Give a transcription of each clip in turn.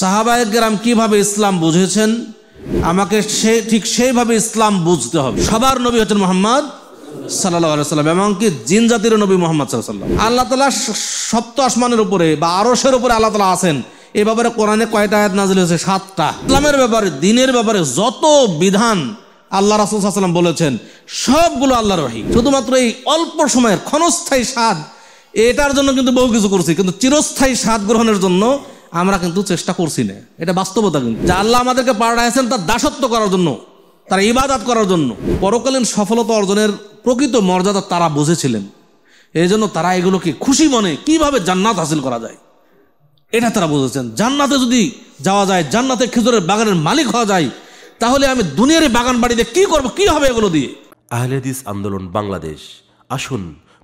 সাহাবায়ক গ্রাম কিভাবে ইসলাম বুঝেছেন আমাকে সে ঠিক সেইভাবে ইসলাম বুঝতে হবে সবার নবী হচ্ছেন মোহাম্মদ সাল্লাহ এমনকি জিন জাতির নবী মোহাম্মদ সাল্লাহ আল্লাহ তালা সপ্ত আসমানের উপরে বা আরসের উপরে আল্লাহ তালা আছেন এ ব্যাপারে কোরআনে কয়টা আয়াত নাজিল হয়েছে সাতটা ইসলামের ব্যাপারে দিনের ব্যাপারে যত বিধান আল্লাহ রাসুল সাল্লাম বলেছেন সবগুলো আল্লাহ রহি শুধুমাত্র এই অল্প সময়ের ক্ষণস্থায়ী স্বাদ এটার জন্য কিন্তু বহু কিছু করছি কিন্তু চিরস্থায়ী স্বাদ গ্রহণের জন্য আমরা কিন্তু চেষ্টা করছি না এটা বাস্তবতা কিন্তু যা আল্লাহ আমাদেরকে পাঠাইছেন তার দাসত্ব করার জন্য তার ইবাদাত করার জন্য পরকালীন সফলতা অর্জনের প্রকৃত মর্যাদা তারা বুঝেছিলেন এই জন্য তারা এগুলোকে খুশি মনে কিভাবে জান্নাত হাসিল করা যায় এটা তারা বুঝেছেন জান্নাতে যদি যাওয়া যায় জান্নাতে খেজুরের বাগানের মালিক হওয়া যায় তাহলে আমি দুনিয়ার বাগান বাড়িতে কি করব কি হবে এগুলো দিয়ে আহলেদিস আন্দোলন বাংলাদেশ আসুন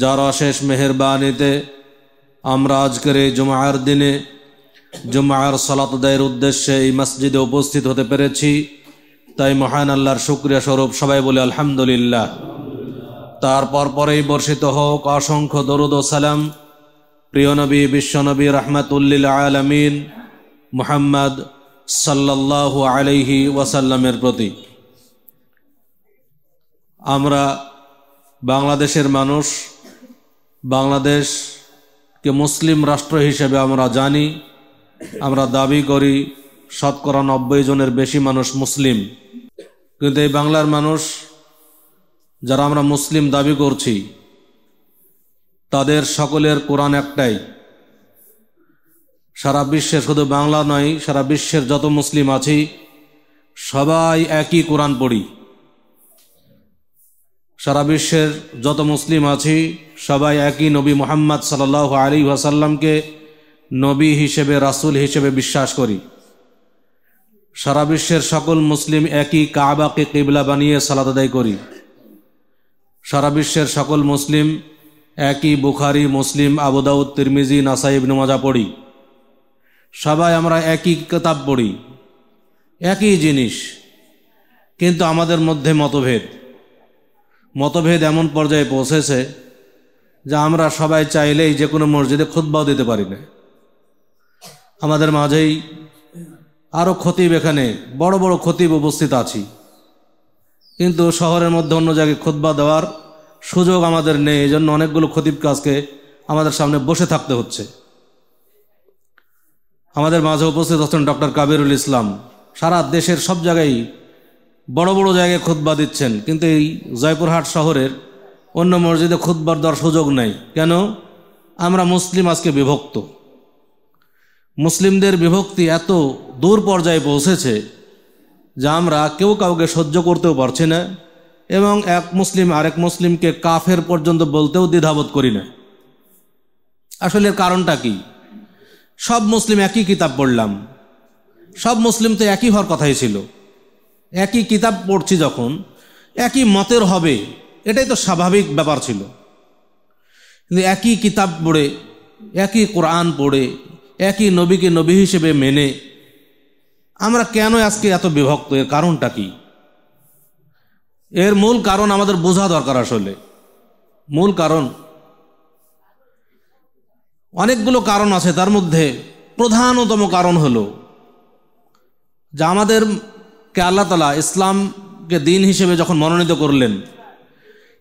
যার অশেষ মেহরবানিতে আমরা আজকের এই জুমার দিনে জুমার সালাত উদ্দেশ্যে এই মসজিদে উপস্থিত হতে পেরেছি তাই মহান আল্লাহর শুক্রিয়া স্বরূপ সবাই বলে আলহামদুলিল্লাহ তারপর পরেই বর্ষিত হোক অসংখ্য দরুদ ও সালাম প্রিয়নবী বিশ্বনবী রহমাতুল্লিল আলমিন মুহাম্মদ সাল্লাল্লাহু আলাইহি ওয়াসাল্লামের প্রতি আমরা বাংলাদেশের মানুষ বাংলাদেশকে মুসলিম রাষ্ট্র হিসেবে আমরা জানি আমরা দাবি করি শতকরা নব্বই জনের বেশি মানুষ মুসলিম কিন্তু এই বাংলার মানুষ যারা আমরা মুসলিম দাবি করছি তাদের সকলের কোরআন একটাই সারা বিশ্বের শুধু বাংলা নয় সারা বিশ্বের যত মুসলিম আছি সবাই একই কোরআন পড়ি সারা বিশ্বের যত মুসলিম আছি সবাই একই নবী মোহাম্মদ সাল্লাহ আলী ওয়াসাল্লামকে নবী হিসেবে রাসুল হিসেবে বিশ্বাস করি সারা বিশ্বের সকল মুসলিম একই কাবাকে কিবলা বানিয়ে সালাদ আদায় করি সারা বিশ্বের সকল মুসলিম একই বুখারি মুসলিম আবুদাউদ তিরমিজি নাসাইব নমাজা পড়ি সবাই আমরা একই কিতাব পড়ি একই জিনিস কিন্তু আমাদের মধ্যে মতভেদ মতভেদ এমন পর্যায়ে পৌঁছেছে যা আমরা সবাই চাইলেই যে কোনো মসজিদে খুদ্বাও দিতে পারি না আমাদের মাঝেই আরও খতিব এখানে বড় বড় খতিব উপস্থিত আছি কিন্তু শহরের মধ্যে অন্য জায়গায় খুদ্া দেওয়ার সুযোগ আমাদের নেই এই জন্য অনেকগুলো খতিব কাজকে আমাদের সামনে বসে থাকতে হচ্ছে আমাদের মাঝে উপস্থিত আছেন ডক্টর কাবিরুল ইসলাম সারা দেশের সব জায়গায় বড় বড় জায়গায় খুতবা দিচ্ছেন কিন্তু এই জয়পুরহাট শহরের অন্য মসজিদে খুতবার দেওয়ার সুযোগ নাই কেন আমরা মুসলিম আজকে বিভক্ত মুসলিমদের বিভক্তি এত দূর পর্যায়ে পৌঁছেছে যা আমরা কেউ কাউকে সহ্য করতেও পারছি না এবং এক মুসলিম আরেক মুসলিমকে কাফের পর্যন্ত বলতেও দ্বিধাবোধ করি না আসলে কারণটা কি সব মুসলিম একই কিতাব পড়লাম সব মুসলিম তো একই হওয়ার কথাই ছিল একই কিতাব পড়ছি যখন একই মতের হবে এটাই তো স্বাভাবিক ব্যাপার ছিল কিন্তু একই কিতাব পড়ে একই কোরআন পড়ে একই নবীকে নবী হিসেবে মেনে আমরা কেন আজকে এত বিভক্ত এর কারণটা কি এর মূল কারণ আমাদের বোঝা দরকার আসলে মূল কারণ অনেকগুলো কারণ আছে তার মধ্যে প্রধানতম কারণ হলো যে আমাদের কে আল্লাহ তালা ইসলামকে দিন হিসেবে যখন মনোনীত করলেন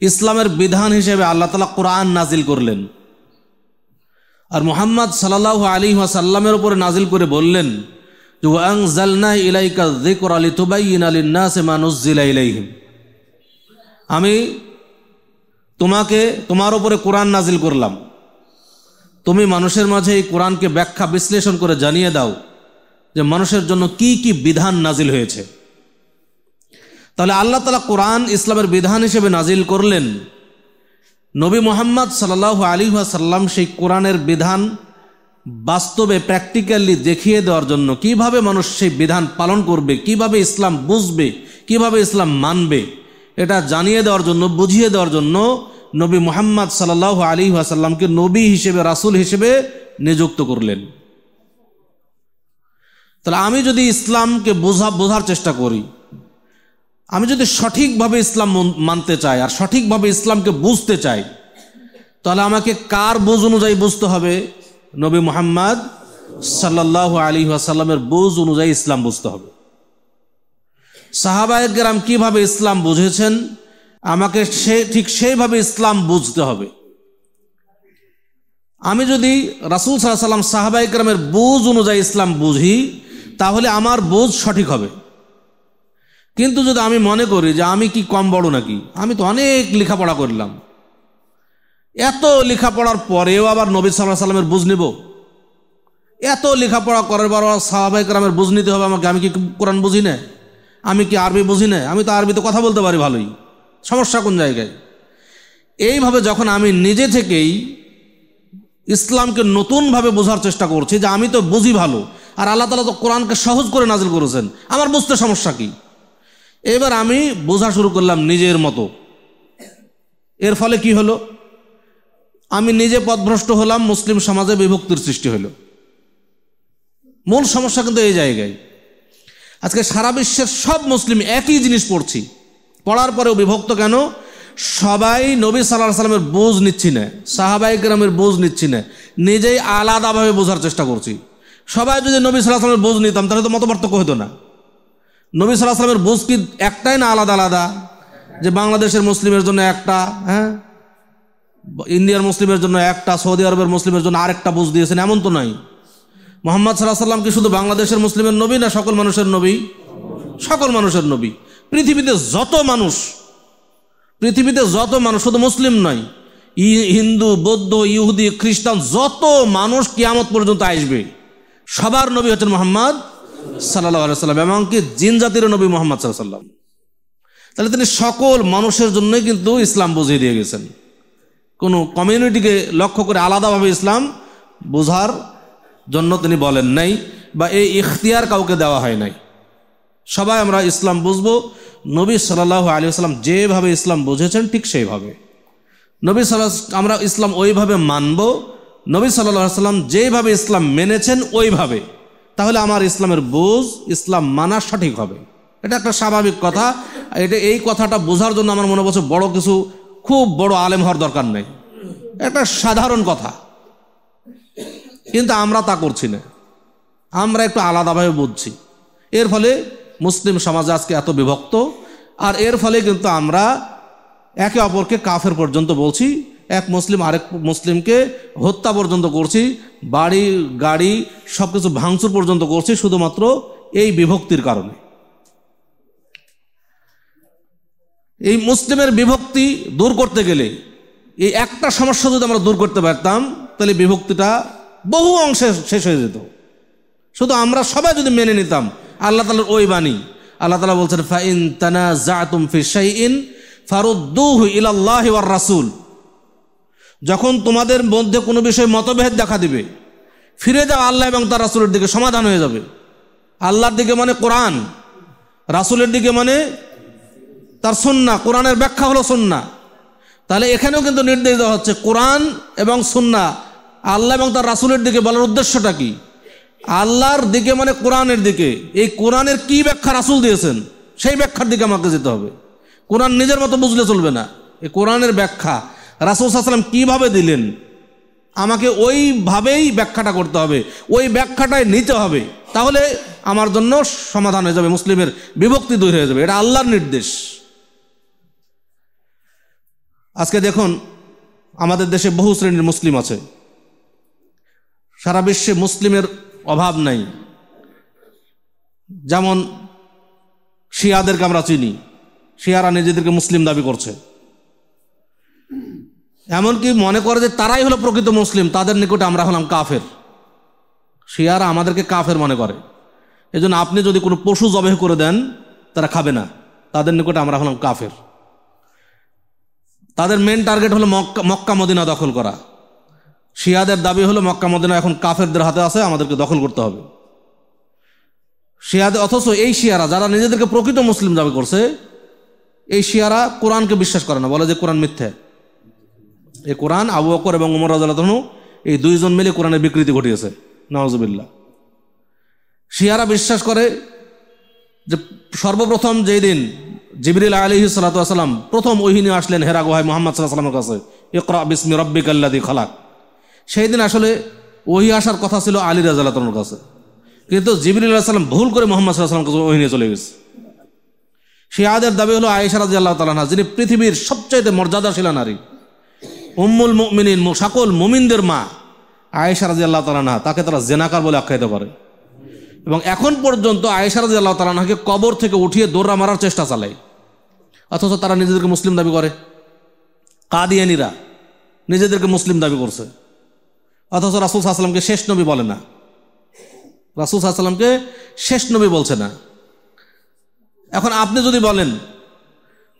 ইসলামের বিধান হিসেবে আল্লাহ তালা কোরআন নাজিল করলেন আর মোহাম্মদ সাল্লাহ আলী সাল্লামের উপরে নাজিল করে বললেন যে ওয়াং ইলাইকা আলী সে মানুষ জিলা আমি তোমাকে তোমার উপরে কোরআন নাজিল করলাম তুমি মানুষের মাঝে এই কোরআনকে ব্যাখ্যা বিশ্লেষণ করে জানিয়ে দাও যে মানুষের জন্য কি কি বিধান নাজিল হয়েছে তাহলে আল্লাহ তালা কোরআন ইসলামের বিধান হিসেবে নাজিল করলেন নবী মোহাম্মদ সাল্লাহ আলী সাল্লাম সেই কোরআনের বিধান বাস্তবে প্র্যাকটিক্যালি দেখিয়ে দেওয়ার জন্য কিভাবে মানুষ সেই বিধান পালন করবে কিভাবে ইসলাম বুঝবে কিভাবে ইসলাম মানবে এটা জানিয়ে দেওয়ার জন্য বুঝিয়ে দেওয়ার জন্য নবী মোহাম্মদ সাল্লাহ আলী আসাল্লামকে নবী হিসেবে রাসুল হিসেবে নিযুক্ত করলেন তাহলে আমি যদি ইসলামকে বোঝা বোঝার চেষ্টা করি আমি যদি সঠিকভাবে ইসলাম মানতে চাই আর সঠিকভাবে ইসলামকে বুঝতে চাই তাহলে আমাকে কার বোঝ অনুযায়ী বুঝতে হবে নবী মোহাম্মদ সাল্লাহ আলী আসাল্লামের বোঝ অনুযায়ী ইসলাম বুঝতে হবে গ্রাম কিভাবে ইসলাম বুঝেছেন আমাকে সে ঠিক সেইভাবে ইসলাম বুঝতে হবে আমি যদি রাসুল সাল্লাহ সাল্লাম গ্রামের বোঝ অনুযায়ী ইসলাম বুঝি তাহলে আমার বোঝ সঠিক হবে কিন্তু যদি আমি মনে করি যে আমি কি কম বড় নাকি আমি তো অনেক লেখাপড়া করলাম এত লেখাপড়ার পরেও আবার নবী সাল্লাহ সাল্লামের বুঝ নেব এত লেখাপড়া করার পর সাহাবাহিক রামের বুঝ নিতে হবে আমাকে আমি কি কোরআন বুঝি না আমি কি আরবি বুঝি না আমি তো আরবিতে কথা বলতে পারি ভালোই সমস্যা কোন জায়গায় এইভাবে যখন আমি নিজে থেকেই ইসলামকে নতুনভাবে বোঝার চেষ্টা করছি যে আমি তো বুঝি ভালো আর আল্লাহ তালা তো কোরআনকে সহজ করে নাজিল করেছেন আমার বুঝতে সমস্যা কী এবার আমি বোঝা শুরু করলাম নিজের মতো এর ফলে কি হলো আমি নিজে পদভ্রষ্ট হলাম মুসলিম সমাজে বিভক্তির সৃষ্টি হলো মূল সমস্যা কিন্তু এই জায়গায় আজকে সারা বিশ্বের সব মুসলিম একই জিনিস পড়ছি পড়ার পরেও বিভক্ত কেন সবাই নবী সাল্লাহ সাল্লামের বোঝ নিচ্ছি না সাহাবাই গ্রামের বোঝ নিচ্ছি না নিজেই আলাদাভাবে বোঝার চেষ্টা করছি সবাই যদি নবী সাল্লাহ সাল্লামের বোঝ নিতাম তাহলে তো মতপার্থক্য হতো না নবী সাল্লাহ সাল্লামের কি একটাই না আলাদা আলাদা যে বাংলাদেশের মুসলিমের জন্য একটা হ্যাঁ ইন্ডিয়ার মুসলিমের জন্য একটা সৌদি আরবের মুসলিমের জন্য আরেকটা বুঝ দিয়েছেন এমন তো নয় মোহাম্মদ সাল্লাহ সাল্লাম কি শুধু বাংলাদেশের মুসলিমের নবী না সকল মানুষের নবী সকল মানুষের নবী পৃথিবীতে যত মানুষ পৃথিবীতে যত মানুষ শুধু মুসলিম নয় হিন্দু বৌদ্ধ ইহুদি খ্রিস্টান যত মানুষ কিয়ামত পর্যন্ত আসবে সবার নবী হচ্ছেন মোহাম্মদ সাল্লাহ সাল্লাম এমনকি জিন জাতির নবী মোহাম্মদ সাল্লাম তাহলে তিনি সকল মানুষের জন্যই কিন্তু ইসলাম বুঝিয়ে দিয়ে গেছেন কোনো কমিউনিটিকে লক্ষ্য করে আলাদাভাবে ইসলাম বোঝার জন্য তিনি বলেন নাই বা এই ইখতিয়ার কাউকে দেওয়া হয় নাই সবাই আমরা ইসলাম বুঝব নবী সাল্লাহ আলী আসলাম যেভাবে ইসলাম বুঝেছেন ঠিক সেইভাবে নবী সাল্লাহ আমরা ইসলাম ওইভাবে মানব নবী সাল্লাহ সাল্লাম যেভাবে ইসলাম মেনেছেন ওইভাবে তাহলে আমার ইসলামের বোঝ ইসলাম মানা সঠিক হবে এটা একটা স্বাভাবিক কথা এটা এই কথাটা বোঝার জন্য আমার মনে হচ্ছে বড় কিছু খুব বড় আলেম হওয়ার দরকার নেই একটা সাধারণ কথা কিন্তু আমরা তা করছি না আমরা একটু আলাদাভাবে বুঝছি এর ফলে মুসলিম সমাজ আজকে এত বিভক্ত আর এর ফলে কিন্তু আমরা একে অপরকে কাফের পর্যন্ত বলছি এক মুসলিম আরেক মুসলিমকে হত্যা পর্যন্ত করছি বাড়ি গাড়ি সব কিছু ভাঙচুর পর্যন্ত করছি শুধুমাত্র এই বিভক্তির কারণে এই মুসলিমের বিভক্তি দূর করতে গেলে এই একটা সমস্যা যদি আমরা দূর করতে পারতাম তাহলে বিভক্তিটা বহু অংশে শেষ হয়ে যেত শুধু আমরা সবাই যদি মেনে নিতাম আল্লাহ তালার ওই বাণী আল্লাহ তালা বলছেন ফাইন তানা জাতুম ফি শাইন ফারুদ্দুহ ইলাল্লাহি ওয়ার রাসূল যখন তোমাদের মধ্যে কোনো বিষয়ে মতভেদ দেখা দিবে ফিরে যাও আল্লাহ এবং তার রাসুলের দিকে সমাধান হয়ে যাবে আল্লাহর দিকে মানে কোরআন রাসুলের দিকে মানে তার সন্না কোরআনের ব্যাখ্যা হলো সন্না তাহলে এখানেও কিন্তু নির্দেশ দেওয়া হচ্ছে কোরআন এবং সন্না আল্লাহ এবং তার রাসুলের দিকে বলার উদ্দেশ্যটা কি আল্লাহর দিকে মানে কোরআনের দিকে এই কোরআনের কি ব্যাখ্যা রাসুল দিয়েছেন সেই ব্যাখ্যার দিকে আমাকে যেতে হবে কোরআন নিজের মতো বুঝলে চলবে না এই কোরআনের ব্যাখ্যা রাসুল কিভাবে কীভাবে দিলেন আমাকে ওইভাবেই ব্যাখ্যাটা করতে হবে ওই ব্যাখ্যাটাই নিতে হবে তাহলে আমার জন্য সমাধান হয়ে যাবে মুসলিমের বিভক্তি দূর হয়ে যাবে এটা আল্লাহর নির্দেশ আজকে দেখুন আমাদের দেশে বহু শ্রেণীর মুসলিম আছে সারা বিশ্বে মুসলিমের অভাব নাই যেমন শিয়াদেরকে আমরা চিনি শিয়ারা নিজেদেরকে মুসলিম দাবি করছে এমনকি মনে করে যে তারাই হলো প্রকৃত মুসলিম তাদের নিকটে আমরা হলাম কাফের শিয়ারা আমাদেরকে কাফের মনে করে জন্য আপনি যদি কোনো পশু জবেহ করে দেন তারা খাবে না তাদের নিকটে আমরা হলাম কাফের তাদের মেন টার্গেট হলো মক্কা মক্কা মদিনা দখল করা শিয়াদের দাবি হলো মক্কা মদিনা এখন কাফেরদের হাতে আছে আমাদেরকে দখল করতে হবে শিয়াদের অথচ এই শিয়ারা যারা নিজেদেরকে প্রকৃত মুসলিম দাবি করছে এই শিয়ারা কোরআনকে বিশ্বাস করে না বলে যে কোরআন মিথ্যা এই কোরআন আবু অকর এবং উমর রাজু এই দুইজন মিলে কোরআনের বিকৃতি ঘটিয়েছে নওয়াজবিল্লা শিয়ারা বিশ্বাস করে যে সর্বপ্রথম যেই দিন জিবরিল আলী সালাতাম প্রথম ওহিনী আসলেন হেরা গোহাই মোহাম্মদ সাল্লাহামের কাছে ইকরা বিসমি রব্বিক আল্লাদি খালাক সেই দিন আসলে ওহি আসার কথা ছিল আলী রাজালাতনুর কাছে কিন্তু জিবরুল্লাহ সাল্লাম ভুল করে মোহাম্মদ সাল্লাহ কাছে ওহিনী চলে গেছে শিয়াদের দাবি হলো আয়েশা রাজি আল্লাহ তালা যিনি পৃথিবীর সবচাইতে মর্যাদাশীলা নারী উম্মুল মুমিনিন সকল মুমিনদের মা আয়েশা রাজি আল্লাহ তালানা তাকে তারা জেনাকার বলে আখ্যায়িত করে এবং এখন পর্যন্ত আয়েশা রাজি আল্লাহ তালানাকে কবর থেকে উঠিয়ে দৌড়া মারার চেষ্টা চালায় অথচ তারা নিজেদেরকে মুসলিম দাবি করে কাদিয়ানিরা নিজেদেরকে মুসলিম দাবি করছে অথচ রাসুল সাহসাল্লামকে শেষ নবী বলে না রাসুল সাহসাল্লামকে শেষ নবী বলছে না এখন আপনি যদি বলেন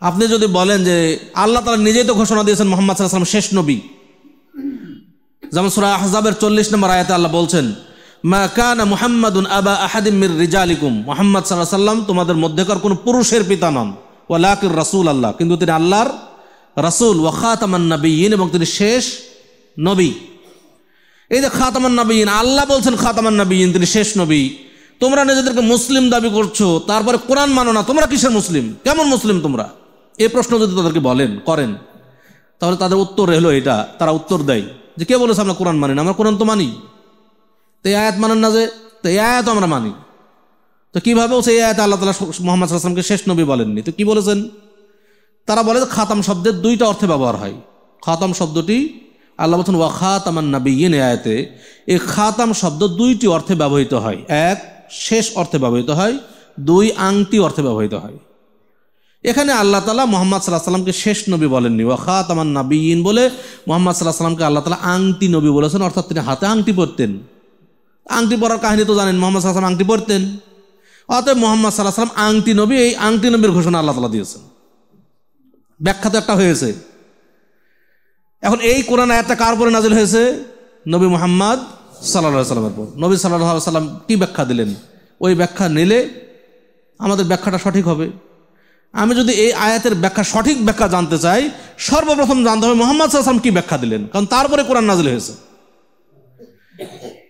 আপনি যদি বলেন যে আল্লাহ তারা নিজেই তো ঘোষণা দিয়েছেন মোহাম্মদ সাল্লাম শেষ নবী যেমন সুরা আহজাবের চল্লিশ নম্বর আয়াতে আল্লাহ বলছেন মা কানা মুহাম্মাদুন আবা আহাদিম মির রিজালিকুম মোহাম্মদ সাল্লাহ সাল্লাম তোমাদের মধ্যেকার কোনো পুরুষের পিতা নন ওয়ালাকির রাসুল আল্লাহ কিন্তু তিনি আল্লাহর রাসুল ওয়া খাতামান নবীন এবং তিনি শেষ নবী এই যে খাতামান নবীন আল্লাহ বলছেন খাতামান নবীন তিনি শেষ নবী তোমরা নিজেদেরকে মুসলিম দাবি করছো তারপরে কোরআন মানো না তোমরা কিসের মুসলিম কেমন মুসলিম তোমরা এ প্রশ্ন যদি তাদেরকে বলেন করেন তাহলে তাদের উত্তর হলো এটা তারা উত্তর দেয় যে কে বলেছে আমরা কোরআন মানি না আমরা কোরআন তো মানি তো এই আয়াত মানেন না যে তো এই আয়াত আমরা মানি তো কীভাবে সেই আয়াত আল্লাহ তালা মোহাম্মদ আসলামকে শেষ নবী বলেননি তো কি বলেছেন তারা বলে যে খাতাম শব্দের দুইটা অর্থে ব্যবহার হয় খাতাম শব্দটি আল্লাহ বলছেন ওয়া খাতামান নাবিয়িন আয়াতে এই খাতাম শব্দ দুইটি অর্থে ব্যবহৃত হয় এক শেষ অর্থে ব্যবহৃত হয় দুই আংটি অর্থে ব্যবহৃত হয় এখানে আল্লাহ তালা মোহাম্মদ সাল্লাহ সাল্লামকে শেষ নবী বলেননি ওয়াখা তামান নাবিয়ীন বলে মোহাম্মদ সাল্লাহ সাল্লামকে আল্লাহ তালা আংটি নবী বলেছেন অর্থাৎ তিনি হাতে আংটি পরতেন আংটি পরার কাহিনী তো জানেন মোহাম্মদ সাল্লাহ আংটি পরতেন অতএব মোহাম্মদ সাল্লাহ সাল্লাম আংটি নবী এই আংটি নবীর ঘোষণা আল্লাহ তালা দিয়েছেন ব্যাখ্যা তো একটা হয়েছে এখন এই কোরআন আয়াতটা কার উপরে নাজিল হয়েছে নবী মোহাম্মদ সাল্লাহ সাল্লামের পর নবী সাল্লাহ সাল্লাম কী ব্যাখ্যা দিলেন ওই ব্যাখ্যা নিলে আমাদের ব্যাখ্যাটা সঠিক হবে আমি যদি এই আয়াতের ব্যাখ্যা সঠিক ব্যাখ্যা জানতে চাই সর্বপ্রথম জানতে হবে মোহাম্মদ সাল্লাম কি ব্যাখ্যা দিলেন কারণ তারপরে কোরআন নাজিল হয়েছে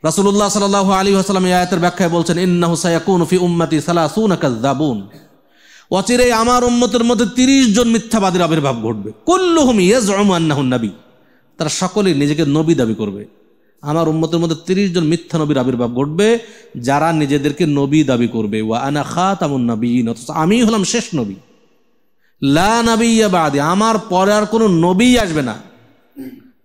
রাসুল্লাহ সাল আলী হাসলাম এই আয়াতের ব্যাখ্যায় বলছেন ইন্না হুসাইয়াকুন ফি উম্মতি সালাসুন কাজাবুন অচিরে আমার উম্মতের মধ্যে তিরিশ জন মিথ্যাবাদীর আবির্ভাব ঘটবে কুল্লুহুম ইয়াজ নবী তারা সকলেই নিজেকে নবী দাবি করবে আমার উম্মতের মধ্যে তিরিশ জন মিথ্যা নবীর আবির্ভাব ঘটবে যারা নিজেদেরকে নবী দাবি করবে ওয়া আনা খা তামুন নবী অথচ আমি হলাম শেষ নবী লা আমার পরে আর কোনো নবীই আসবে না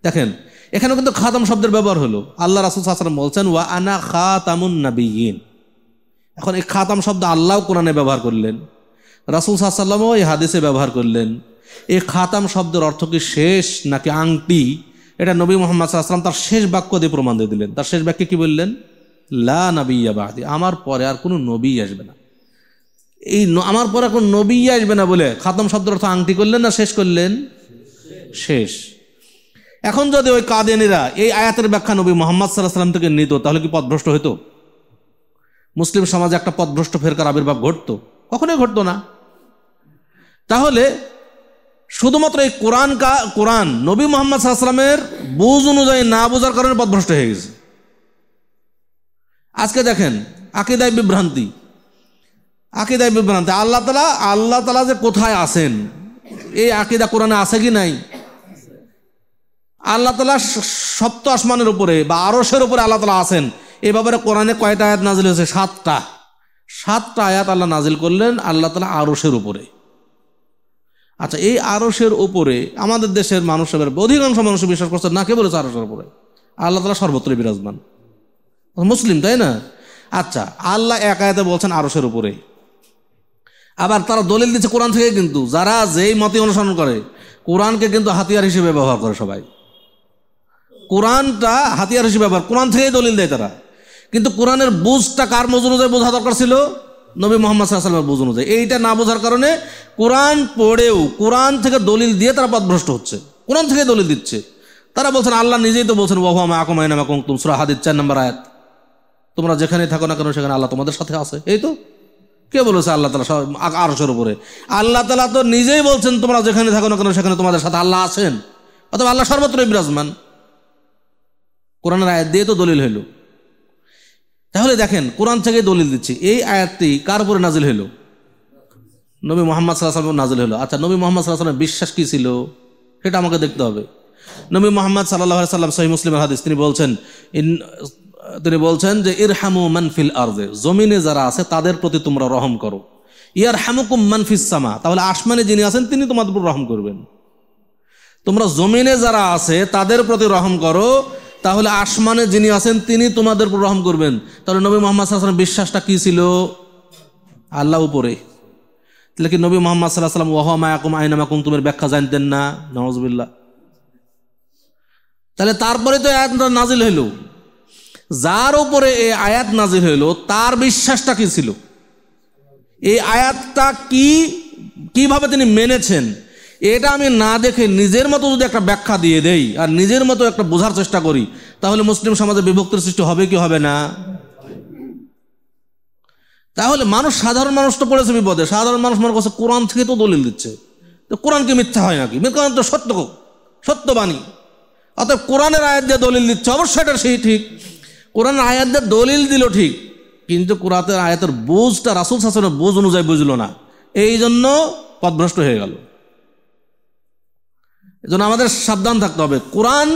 দেখেন এখানে কিন্তু খাতাম শব্দের ব্যবহার হলো আল্লাহ রাসুল হাসান বলছেন ওয়া আনা খাতামুন নাবিয়িন এখন এই খাতাম শব্দ আল্লাহ কোরআনে ব্যবহার করলেন রাসুল সাল্লামও এই হাদিসে ব্যবহার করলেন এই খাতাম শব্দের অর্থ কি শেষ নাকি আংটি এটা নবী মোহাম্মদ সাহাশাল্লাম তার শেষ বাক্য দিয়ে প্রমাণ দিয়ে দিলেন তার শেষ বাক্যে কি বললেন লা নাবিয়া আমার পরে আর কোনো নবী আসবে না এই আমার পর এখন নবী আসবে না বলে খাতম শব্দের অর্থ আংটি করলেন না শেষ করলেন শেষ এখন যদি ওই কাদেনেরা এই আয়াতের ব্যাখ্যা নবী মোহাম্মদ সাল্লাহ সাল্লাম থেকে নিত তাহলে কি পদভ্রষ্ট হতো মুসলিম সমাজে একটা পদভ্রষ্ট ফেরকার আবির্ভাব ঘটতো কখনোই ঘটতো না তাহলে শুধুমাত্র এই কোরআন কা কোরআন নবী মোহাম্মদ সাল্লামের বুঝ অনুযায়ী না বোঝার কারণে পদভ্রষ্ট হয়ে গেছে আজকে দেখেন আকিদায় বিভ্রান্তি আকিদায় বিভ্রান্তি আল্লাহ তালা আল্লাহ তালা যে কোথায় আছেন এই আকিদা কোরআনে আছে কি নাই আল্লাহ তালা সপ্ত আসমানের উপরে বা আরসের উপরে আল্লাহ তালা আছেন এ ব্যাপারে কোরআনে কয়টা আয়াত নাজিল হয়েছে সাতটা সাতটা আয়াত আল্লাহ নাজিল করলেন আল্লাহ তালা আরসের উপরে আচ্ছা এই আরসের উপরে আমাদের দেশের মানুষের অধিকাংশ মানুষ বিশ্বাস করছে না কে বলেছে আরসের উপরে আল্লাহ তালা সর্বত্রই বিরাজমান মুসলিম তাই না আচ্ছা আল্লাহ এক আয়াতে বলছেন আরসের উপরে আবার তারা দলিল দিচ্ছে কোরআন থেকে কিন্তু যারা যেই মতে অনুসরণ করে কোরআনকে কিন্তু হাতিয়ার হিসেবে ব্যবহার করে সবাই কোরআনটা হাতিয়ার হিসেবে ব্যবহার কোরআন থেকেই দলিল দেয় তারা কিন্তু কোরআনের বুঝটা কার মজ অনুযায়ী বোঝা দরকার ছিল নবী মোহাম্মদ সাল্লামের বুঝ অনুযায়ী এইটা না বোঝার কারণে কোরআন পড়েও কোরআন থেকে দলিল দিয়ে তারা পথভ্রষ্ট হচ্ছে কোরআন থেকে দলিল দিচ্ছে তারা বলছেন আল্লাহ নিজেই তো বলছেন বাহু আমা আকমাই নামা কুমতুম সুরা হাদিদ চার নম্বর আয়াত তোমরা যেখানে থাকো না কেন সেখানে আল্লাহ তোমাদের সাথে আছে এই তো কে বলেছে আল্লাহ তালা আরশের উপরে আল্লাহ তালা তো নিজেই বলছেন তোমরা যেখানে থাকো না কেন সেখানে তোমাদের সাথে আল্লাহ আছেন অথবা আল্লাহ সর্বত্র বিরাজমান কোরআনের আয়াত দিয়ে তো দলিল হইল তাহলে দেখেন কোরআন থেকে দলিল দিচ্ছি এই আয়াতটি কার উপরে নাজিল হইল নবী মোহাম্মদ সাল্লাহ নাজিল হলো আচ্ছা নবী মোহাম্মদ সাল্লাহ বিশ্বাস কী ছিল সেটা আমাকে দেখতে হবে নবী মোহাম্মদ সাল্লাহ সাল্লাম সহি মুসলিম হাদিস তিনি বলছেন তিনি বলছেন যে ইরহামু মানফিল আর্দে জমিনে যারা আছে তাদের প্রতি তোমরা রহম করো ইয়ার হামুকুম মানফিস সামা তাহলে আসমানে যিনি আছেন তিনি তোমাদের উপর রহম করবেন তোমরা জমিনে যারা আছে তাদের প্রতি রহম করো তাহলে আসমানে যিনি আছেন তিনি তোমাদের উপর রহম করবেন তাহলে নবী মোহাম্মদ সাল্লাহ বিশ্বাসটা কী ছিল আল্লাহ উপরে তাহলে কি নবী মোহাম্মদ সাল্লাহ সাল্লাম মায়াকুম আইনামাকুম তুমি ব্যাখ্যা জানতেন না নওয়াজবিল্লা তাহলে তারপরে তো নাজিল হইল যার উপরে এই আয়াত নাজির হইল তার বিশ্বাসটা কি ছিল এই আয়াতটা কি কিভাবে তিনি মেনেছেন এটা আমি না দেখে নিজের মতো যদি একটা ব্যাখ্যা দিয়ে দেই আর নিজের মতো একটা বোঝার চেষ্টা করি তাহলে মুসলিম সমাজে বিভক্তির সৃষ্টি হবে কি হবে না তাহলে মানুষ সাধারণ মানুষ তো পড়েছে বিপদে সাধারণ মানুষ মনে করছে কোরআন থেকে তো দলিল দিচ্ছে তো কি মিথ্যা হয় নাকি কোরআন মানে তো সত্য সত্যবাণী অতএব কোরআনের আয়াত দিয়ে দলিল দিচ্ছে অবশ্যই এটা সেই ঠিক কোরআন আয়াতদের দলিল দিল ঠিক কিন্তু কোরআতের আয়াতের বোঝটা রাসুল শাসনের বোঝ অনুযায়ী বুঝলো না এই জন্য পদভ্রষ্ট হয়ে গেল এজন্য আমাদের সাবধান থাকতে হবে কোরআন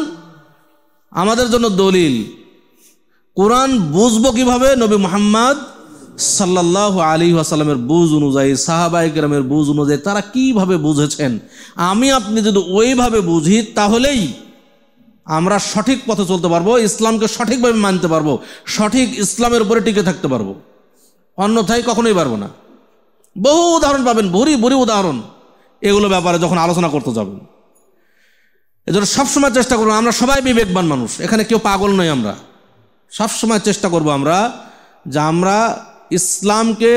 আমাদের জন্য দলিল কোরআন বুঝবো কিভাবে নবী মোহাম্মদ সাল্লাহ আলী আসালামের বুঝ অনুযায়ী সাহাবাই গ্রামের বুঝ অনুযায়ী তারা কিভাবে বুঝেছেন আমি আপনি যদি ওইভাবে বুঝি তাহলেই আমরা সঠিক পথে চলতে পারবো ইসলামকে সঠিকভাবে মানতে পারবো সঠিক ইসলামের উপরে টিকে থাকতে পারবো অন্যথায় কখনোই পারবো না বহু উদাহরণ পাবেন ভরি ভরি উদাহরণ এগুলো ব্যাপারে যখন আলোচনা করতে যাবেন এজন্য সবসময় চেষ্টা করবো আমরা সবাই বিবেকবান মানুষ এখানে কেউ পাগল নই আমরা সবসময় চেষ্টা করব আমরা যে আমরা ইসলামকে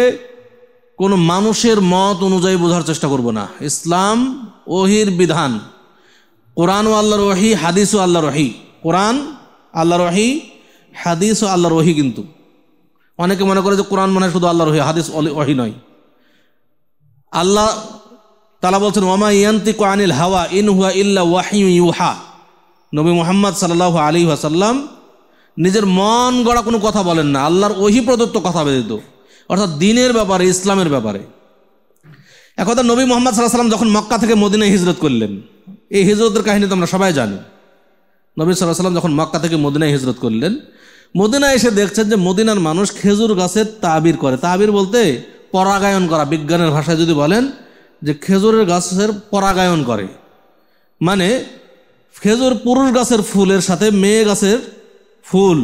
কোনো মানুষের মত অনুযায়ী বোঝার চেষ্টা করব না ইসলাম ওহির বিধান কোরআন ও আল্লাহ রহি হাদিস ও আল্লাহ রহি কোরআন আল্লাহ রহি হাদিস ও আল্লাহ রহি কিন্তু অনেকে মনে করে যে কোরআন মানে শুধু আল্লাহ রহি হাদিস ওহি নয় আল্লাহ তালা বলছেন ওমা ইয়ান্তি কোয়ানিল হাওয়া ইন হুয়া ইল্লা ওয়াহি ইউহা নবী মোহাম্মদ সাল্লাহ আলী আসাল্লাম নিজের মন গড়া কোনো কথা বলেন না আল্লাহর ওহি প্রদত্ত কথা বেদিত অর্থাৎ দিনের ব্যাপারে ইসলামের ব্যাপারে একথা নবী মোহাম্মদ সাল্লাহ সাল্লাম যখন মক্কা থেকে মদিনায় হিজরত করলেন এই হিজরতের কাহিনী তোমরা সবাই জানি নবী সাল্লাহ সাল্লাম যখন মক্কা থেকে মদিনায় হিজরত করলেন মদিনা এসে দেখছেন যে মদিনার মানুষ খেজুর গাছের তাবির করে তাবির বলতে পরাগায়ন করা বিজ্ঞানের ভাষায় যদি বলেন যে খেজুরের গাছের পরাগায়ন করে মানে খেজুর পুরুষ গাছের ফুলের সাথে মেয়ে গাছের ফুল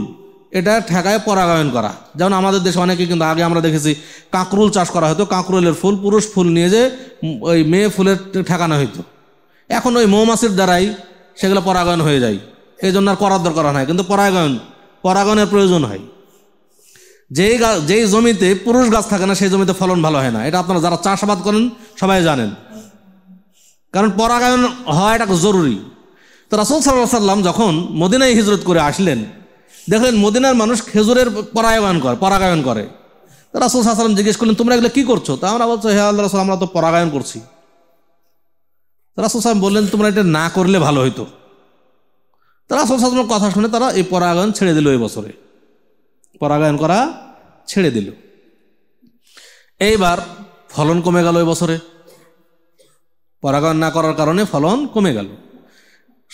এটা ঠেকায় পরাগায়ন করা যেমন আমাদের দেশে অনেকে কিন্তু আগে আমরা দেখেছি কাঁকরুল চাষ করা হতো কাঁকরুলের ফুল পুরুষ ফুল নিয়ে যে ওই মেয়ে ফুলের ঠেকানো হইতো এখন ওই মৌমাছির দ্বারাই সেগুলো পরাগায়ন হয়ে যায় এই জন্য আর করার দরকার হয় কিন্তু পরাগায়ন পরাগায়নের প্রয়োজন হয় যেই যেই জমিতে পুরুষ গাছ থাকে না সেই জমিতে ফলন ভালো হয় না এটা আপনারা যারা চাষাবাদ করেন সবাই জানেন কারণ পরাগায়ন হওয়া এটা জরুরি তো রাসুল সাল্লাহ সাল্লাম যখন মদিনায় হিজরত করে আসলেন দেখলেন মদিনার মানুষ খেজুরের পরাগায়ন করে পরাগায়ন করে রাসুল সাল্লাম জিজ্ঞেস করলেন তোমরা এগুলো কী করছো তা আমরা বলছো হে আল্লাহ রাসুল আমরা তো পরাগায়ন করছি রাসুল সাহেব বললেন তোমরা এটা না করলে ভালো হইতো রাসুল সাহেবের কথা শুনে তারা এই পরাগায়ন ছেড়ে দিল এই বছরে পরাগায়ন করা ছেড়ে দিল এইবার ফলন কমে গেল এই বছরে পরাগায়ন না করার কারণে ফলন কমে গেল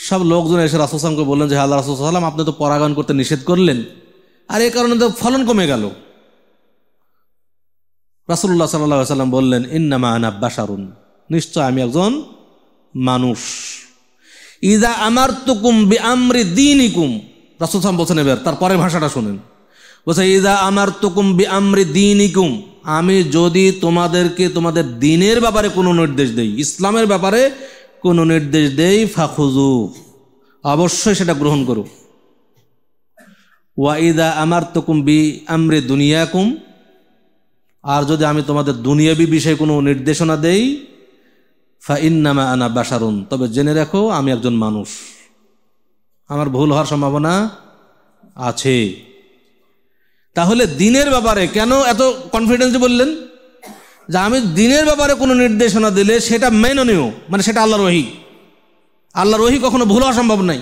সব লোকজন এসে রাসুল সালামকে বললেন যে আল্লাহ রাসুল সাল্লাম আপনি তো পরাগায়ন করতে নিষেধ করলেন আর এই কারণে তো ফলন কমে গেল রাসুল্লাহ সাল্লাহ সাল্লাম বললেন ইন্নামা আনা বাসারুন নিশ্চয় আমি একজন মানুষ ইদা আমার তুকুম বে আমরে দিনিকুম রাসুল সাম বলছেন এবার তারপরে ভাষাটা শোনেন বলছে ইদা আমার তুকুম বে আমরে দিনিকুম আমি যদি তোমাদেরকে তোমাদের দিনের ব্যাপারে কোনো নির্দেশ দেই ইসলামের ব্যাপারে কোনো নির্দেশ দেই ফাখুজু অবশ্যই সেটা গ্রহণ করো ওয়াইদা আমার তকুম বি আমরে দুনিয়াকুম আর যদি আমি তোমাদের দুনিয়াবি বিষয়ে কোনো নির্দেশনা দেই ফা আনা বাসারুন তবে জেনে রাখো আমি একজন মানুষ আমার ভুল হওয়ার সম্ভাবনা আছে তাহলে দিনের ব্যাপারে কেন এত কনফিডেন্স বললেন যে আমি দিনের ব্যাপারে কোনো নির্দেশনা দিলে সেটা মেননীয় মানে সেটা আল্লাহ রহি আল্লাহ রহি কখনো ভুল হওয়া সম্ভব নাই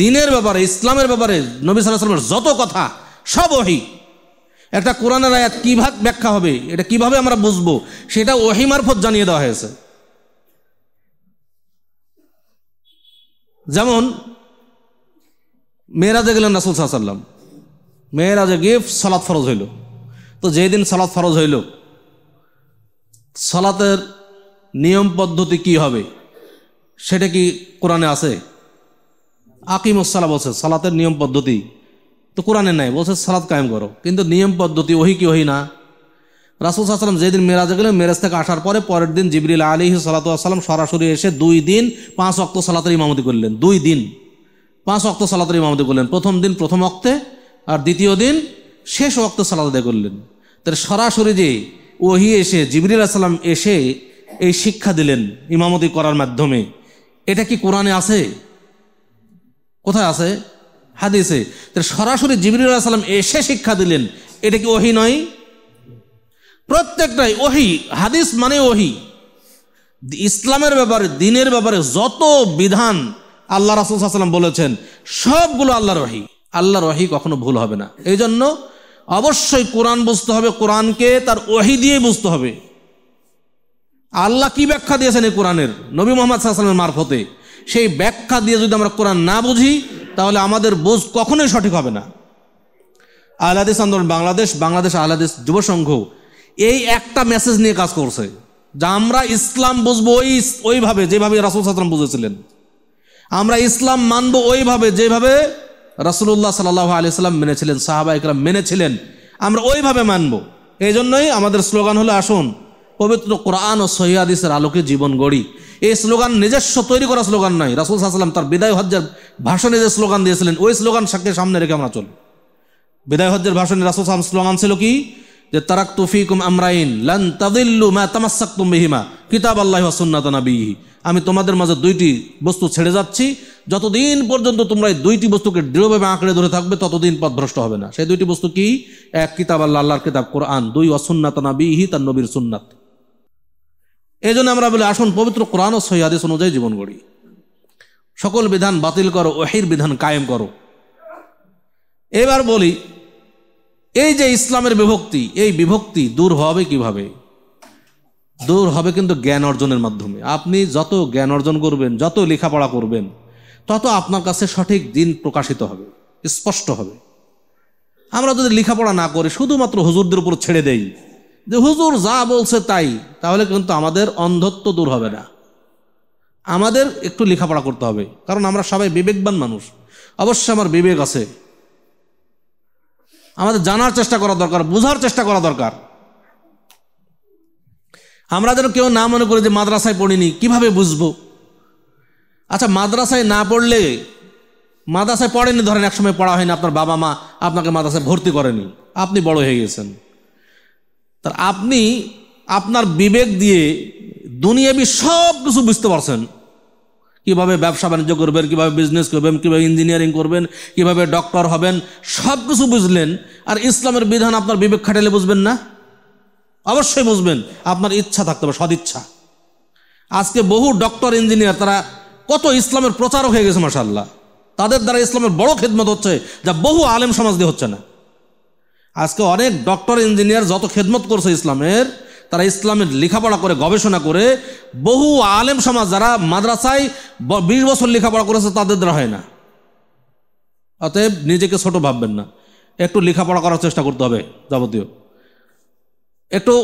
দিনের ব্যাপারে ইসলামের ব্যাপারে নবী সাল্লামের যত কথা সব ওহি একটা কোরআনের আয়াত কীভাবে ব্যাখ্যা হবে এটা কিভাবে আমরা বুঝবো সেটা ওহি মারফত জানিয়ে দেওয়া হয়েছে যেমন মেয়েরাজে গেলেন রাসুল সাহাশাল্লাম মেয়েরাজে গিয়ে সালাদ ফরজ হইল তো যেই দিন ফরজ হইল সালাতের নিয়ম পদ্ধতি কি হবে সেটা কি কোরআনে আছে আকিম ওসালা বলছে সালাতের নিয়ম পদ্ধতি তো কোরআনে নাই বলছে সালাত কায়েম করো কিন্তু নিয়ম পদ্ধতি ওহি কি ওহি না রাসুল সাল্লাম যেদিন মেরাজে গেলেন মেরাজ থেকে আসার পরে পরের দিন জিবরিল আলিহি সালাতাম সরাসরি এসে দুই দিন পাঁচ অক্ত সালাতের ইমামতি করলেন দুই দিন পাঁচ অক্ত সালাতের ইমামতি করলেন প্রথম দিন প্রথম অক্তে আর দ্বিতীয় দিন শেষ অক্ত সালাত করলেন তাহলে সরাসরি যে ওহি এসে জিবরিল আসসালাম এসে এই শিক্ষা দিলেন ইমামতি করার মাধ্যমে এটা কি কোরআনে আছে কোথায় আছে হাদিসে তাহলে সরাসরি জিবরিল আসসালাম এসে শিক্ষা দিলেন এটা কি ওহি নয় প্রত্যেকটাই ওহি হাদিস মানে ওহি ইসলামের ব্যাপারে দিনের ব্যাপারে যত বিধান আল্লাহ রাসুল সাল্লাম বলেছেন সবগুলো আল্লাহ রহি আল্লাহ রহি কখনো ভুল হবে না এই জন্য অবশ্যই কোরআন বুঝতে হবে কোরআনকে তার ওহি দিয়ে বুঝতে হবে আল্লাহ কি ব্যাখ্যা দিয়েছেন এই কোরআনের নবী মোহাম্মদ সাল্লামের মারফতে সেই ব্যাখ্যা দিয়ে যদি আমরা কোরআন না বুঝি তাহলে আমাদের বোঝ কখনোই সঠিক হবে না আহ্লাদিস আন্দোলন বাংলাদেশ বাংলাদেশ আহ্লাদিস যুব সংঘ এই একটা মেসেজ নিয়ে কাজ করছে যা আমরা ইসলাম বুঝবো ওই ওইভাবে যেভাবে রাসুল সাল্লাম বুঝেছিলেন আমরা ইসলাম মানব ওইভাবে যেভাবে রাসুল্লাহ সাল্লাহ আলি সাল্লাম মেনেছিলেন সাহাবা ইকরাম মেনেছিলেন আমরা ওইভাবে মানব এই জন্যই আমাদের স্লোগান হলো আসুন পবিত্র কোরআন ও সহিদিসের আলোকে জীবন গড়ি এই স্লোগান নিজস্ব তৈরি করা স্লোগান নয় রাসুল সাল্লাম তার বিদায় হজ্জার ভাষণে যে স্লোগান দিয়েছিলেন ওই স্লোগান সামনে রেখে আমরা চল বিদায় হজ্জের ভাষণে রাসুল সাল্লাম স্লোগান ছিল কি যে তারাক তুফিকুম আমরাইন লান তাদিল্লু মা তামাসাক্তুম বিহিমা কিতাব আল্লাহ সুন্নাত নাবিহি আমি তোমাদের মাঝে দুইটি বস্তু ছেড়ে যাচ্ছি যতদিন পর্যন্ত তোমরা এই দুইটি বস্তুকে দৃঢ়ভাবে আঁকড়ে ধরে থাকবে ততদিন পথ ভ্রষ্ট হবে না সেই দুইটি বস্তু কি এক কিতাব আল্লাহ আল্লাহর কিতাব কোরআন দুই অসুন্নাত নাবিহি তার নবীর সুন্নাত এই জন্য আমরা বলি আসুন পবিত্র কোরআন ও সহিদেশ অনুযায়ী জীবন গড়ি সকল বিধান বাতিল করো ওহির বিধান কায়েম করো এবার বলি এই যে ইসলামের বিভক্তি এই বিভক্তি দূর হবে কিভাবে দূর হবে কিন্তু জ্ঞান অর্জনের মাধ্যমে আপনি যত জ্ঞান অর্জন করবেন যত লেখাপড়া করবেন তত আপনার কাছে সঠিক দিন প্রকাশিত হবে স্পষ্ট হবে আমরা যদি লেখাপড়া না করি শুধুমাত্র হুজুরদের উপর ছেড়ে দেই যে হুজুর যা বলছে তাই তাহলে কিন্তু আমাদের অন্ধত্ব দূর হবে না আমাদের একটু লেখাপড়া করতে হবে কারণ আমরা সবাই বিবেকবান মানুষ অবশ্যই আমার বিবেক আছে আমাদের জানার চেষ্টা করা দরকার বোঝার চেষ্টা করা দরকার আমরা যেন কেউ না মনে করি যে মাদ্রাসায় পড়িনি কিভাবে বুঝবো আচ্ছা মাদ্রাসায় না পড়লে মাদ্রাসায় পড়েনি ধরেন একসময় পড়া হয়নি আপনার বাবা মা আপনাকে মাদ্রাসায় ভর্তি করেনি আপনি বড় হয়ে গেছেন তার আপনি আপনার বিবেক দিয়ে দুনিয়াবি সব কিছু বুঝতে পারছেন কীভাবে ব্যবসা বাণিজ্য করবেন কীভাবে বিজনেস করবেন কীভাবে ইঞ্জিনিয়ারিং করবেন কীভাবে ডক্টর হবেন সব কিছু বুঝলেন আর ইসলামের বিধান আপনার বিবেক খাটালে বুঝবেন না অবশ্যই বুঝবেন আপনার ইচ্ছা থাকতে হবে সদিচ্ছা আজকে বহু ডক্টর ইঞ্জিনিয়ার তারা কত ইসলামের প্রচারক হয়ে গেছে মাসাল্লাহ তাদের দ্বারা ইসলামের বড় খেদমত হচ্ছে যা বহু আলেম সমাজ দিয়ে হচ্ছে না আজকে অনেক ডক্টর ইঞ্জিনিয়ার যত খেদমত করছে ইসলামের তারা ইসলামের লেখাপড়া করে গবেষণা করে বহু আলেম সমাজ যারা মাদ্রাসায় বিশ বছর লেখাপড়া করেছে তাদের দ্বারা হয় না অতএব নিজেকে ছোট ভাববেন না একটু লেখাপড়া করার চেষ্টা করতে হবে যাবতীয় একটু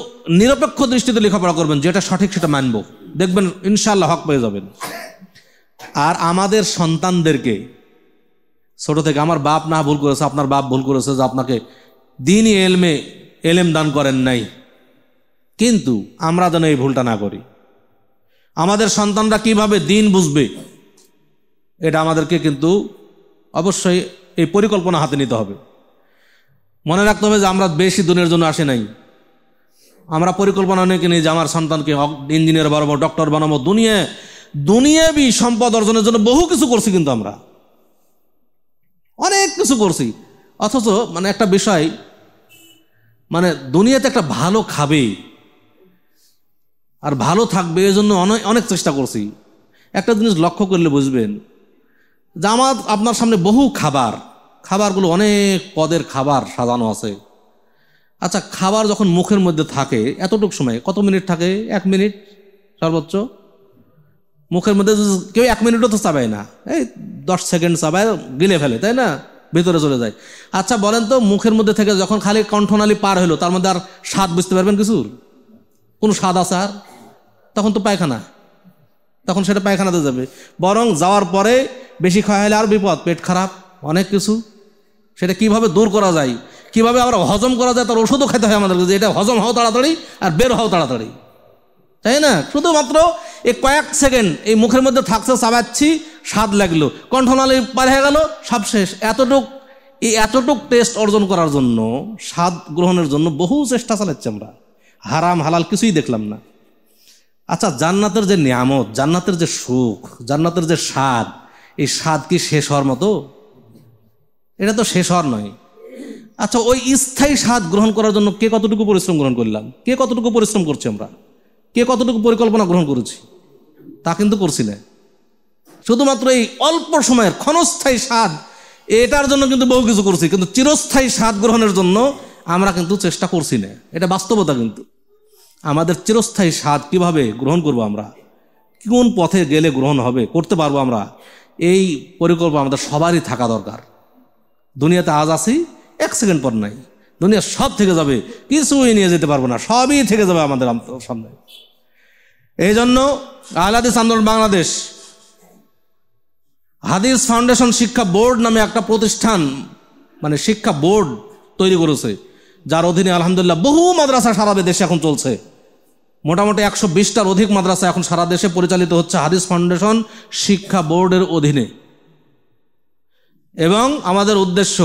নিরপেক্ষ দৃষ্টিতে লেখাপড়া করবেন যেটা সঠিক সেটা মানব দেখবেন ইনশাল্লাহ হক পেয়ে যাবেন আর আমাদের সন্তানদেরকে ছোট থেকে আমার বাপ না ভুল করেছে আপনার বাপ ভুল করেছে যে আপনাকে দিনই এলমে এলেম দান করেন নাই কিন্তু আমরা যেন এই ভুলটা না করি আমাদের সন্তানরা কিভাবে দিন বুঝবে এটা আমাদেরকে কিন্তু অবশ্যই এই পরিকল্পনা হাতে নিতে হবে মনে রাখতে হবে যে আমরা বেশি দিনের জন্য আসে নাই আমরা পরিকল্পনা অনেকে নিই যে আমার সন্তানকে ইঞ্জিনিয়ার বানাবো ডক্টর বানাবো দুনিয়া দুনিয়াবি সম্পদ অর্জনের জন্য বহু কিছু করছি কিন্তু আমরা অনেক কিছু করছি অথচ মানে একটা বিষয় মানে দুনিয়াতে একটা ভালো খাবে আর ভালো থাকবে এজন্য অনেক অনেক চেষ্টা করছি একটা জিনিস লক্ষ্য করলে বুঝবেন জামাত আপনার সামনে বহু খাবার খাবারগুলো অনেক পদের খাবার সাজানো আছে আচ্ছা খাবার যখন মুখের মধ্যে থাকে এতটুক সময় কত মিনিট থাকে এক মিনিট সর্বোচ্চ মুখের মধ্যে কেউ এক মিনিটও তো চাবায় না এই দশ সেকেন্ড চাবায় গিলে ফেলে তাই না ভেতরে চলে যায় আচ্ছা বলেন তো মুখের মধ্যে থেকে যখন খালি কণ্ঠনালী পার হলো তার মধ্যে আর স্বাদ বুঝতে পারবেন কিছু কোনো স্বাদ আছে আর তখন তো পায়খানা তখন সেটা পায়খানাতে যাবে বরং যাওয়ার পরে বেশি খাওয়া হলে আর বিপদ পেট খারাপ অনেক কিছু সেটা কিভাবে দূর করা যায় কিভাবে আবার হজম করা যায় তার ওষুধও খেতে হয় আমাদেরকে যে এটা হজম হও তাড়াতাড়ি আর বের হও তাড়াতাড়ি তাই না শুধুমাত্র এই কয়েক সেকেন্ড এই মুখের মধ্যে থাকছে চাবাচ্ছি স্বাদ লাগলো কণ্ঠনালী পার হয়ে গেল সব শেষ এতটুক এই এতটুক টেস্ট অর্জন করার জন্য স্বাদ গ্রহণের জন্য বহু চেষ্টা চালাচ্ছি আমরা হারাম হালাল কিছুই দেখলাম না আচ্ছা জান্নাতের যে নিয়ামত জান্নাতের যে সুখ জান্নাতের যে স্বাদ এই স্বাদ কি শেষ হওয়ার মতো এটা তো শেষ হওয়ার নয় আচ্ছা ওই স্থায়ী স্বাদ গ্রহণ করার জন্য কে কতটুকু পরিশ্রম গ্রহণ করলাম কে কতটুকু পরিশ্রম করছি আমরা কে কতটুকু পরিকল্পনা গ্রহণ করেছি তা কিন্তু করছি না শুধুমাত্র এই অল্প সময়ের ক্ষণস্থায়ী স্বাদ এটার জন্য কিন্তু বহু কিছু করছি কিন্তু চিরস্থায়ী স্বাদ গ্রহণের জন্য আমরা কিন্তু চেষ্টা করছি না এটা বাস্তবতা কিন্তু আমাদের চিরস্থায়ী স্বাদ কিভাবে গ্রহণ করব আমরা কোন পথে গেলে গ্রহণ হবে করতে পারবো আমরা এই পরিকল্পনা আমাদের সবারই থাকা দরকার দুনিয়াতে আজ আসি এক সেকেন্ড পর নাই দুনিয়া সব থেকে যাবে কিছুই নিয়ে যেতে পারবো না সবই থেকে যাবে আমাদের সামনে এই জন্য আহলাদিস আন্দোলন বাংলাদেশ হাদিস ফাউন্ডেশন শিক্ষা বোর্ড নামে একটা প্রতিষ্ঠান মানে শিক্ষা বোর্ড তৈরি করেছে যার অধীনে আলহামদুলিল্লাহ বহু মাদ্রাসা সারাবে দেশে এখন চলছে মোটামুটি একশো বিশটার অধিক মাদ্রাসা এখন সারা দেশে পরিচালিত হচ্ছে হাদিস ফাউন্ডেশন শিক্ষা বোর্ডের অধীনে এবং আমাদের উদ্দেশ্য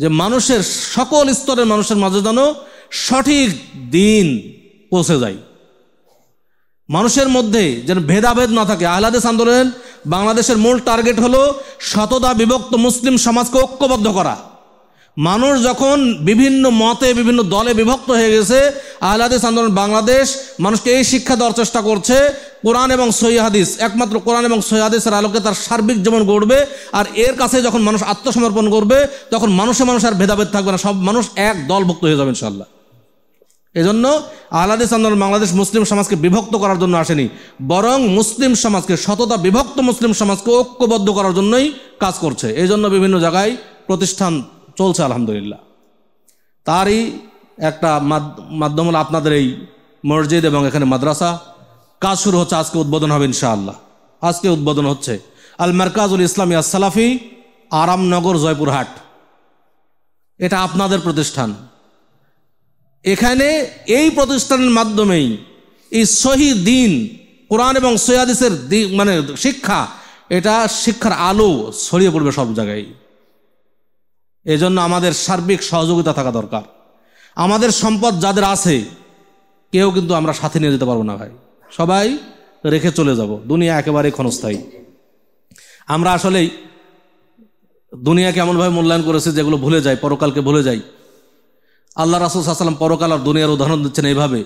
যে মানুষের সকল স্তরের মানুষের মাঝে যেন সঠিক দিন পৌঁছে যায় মানুষের মধ্যে যেন ভেদাভেদ না থাকে আহ্লাদেশ আন্দোলন বাংলাদেশের মূল টার্গেট হলো শতদা বিভক্ত মুসলিম সমাজকে ঐক্যবদ্ধ করা মানুষ যখন বিভিন্ন মতে বিভিন্ন দলে বিভক্ত হয়ে গেছে আহলাদিস আন্দোলন বাংলাদেশ মানুষকে এই শিক্ষা দেওয়ার চেষ্টা করছে কোরআন এবং সৈহাদিস একমাত্র কোরআন এবং সৈহাদিসের আলোকে তার সার্বিক জীবন গড়বে আর এর কাছে যখন মানুষ আত্মসমর্পণ করবে তখন মানুষে মানুষ আর ভেদাভেদ থাকবে না সব মানুষ এক দলভুক্ত হয়ে যাবে ইনশাল্লাহ এই জন্য আহলাদিস আন্দোলন বাংলাদেশ মুসলিম সমাজকে বিভক্ত করার জন্য আসেনি বরং মুসলিম সমাজকে শততা বিভক্ত মুসলিম সমাজকে ঐক্যবদ্ধ করার জন্যই কাজ করছে এই জন্য বিভিন্ন জায়গায় প্রতিষ্ঠান চলছে আলহামদুলিল্লাহ তারই একটা মাধ্যম হলো আপনাদের এই মসজিদ এবং এখানে মাদ্রাসা কাজ শুরু হচ্ছে আজকে উদ্বোধন হবে ইনশাআল্লাহ আজকে উদ্বোধন হচ্ছে আল মার্কাজুল ইসলামী আসালাফি আরামনগর জয়পুরহাট এটা আপনাদের প্রতিষ্ঠান এখানে এই প্রতিষ্ঠানের মাধ্যমেই এই সহি দিন কোরআন এবং সৈয়াদিসের মানে শিক্ষা এটা শিক্ষার আলো ছড়িয়ে পড়বে সব জায়গায় এজন্য আমাদের সার্বিক সহযোগিতা থাকা দরকার আমাদের সম্পদ যাদের আছে কেউ কিন্তু আমরা সাথে নিয়ে যেতে পারবো না ভাই সবাই রেখে চলে যাব দুনিয়া একেবারে ক্ষণস্থায়ী আমরা আসলেই দুনিয়াকে এমনভাবে মূল্যায়ন করেছি যেগুলো ভুলে যায় পরকালকে ভুলে যাই আল্লাহ রাসুল সাল্লাম পরকাল আর দুনিয়ার উদাহরণ দিচ্ছেন এইভাবে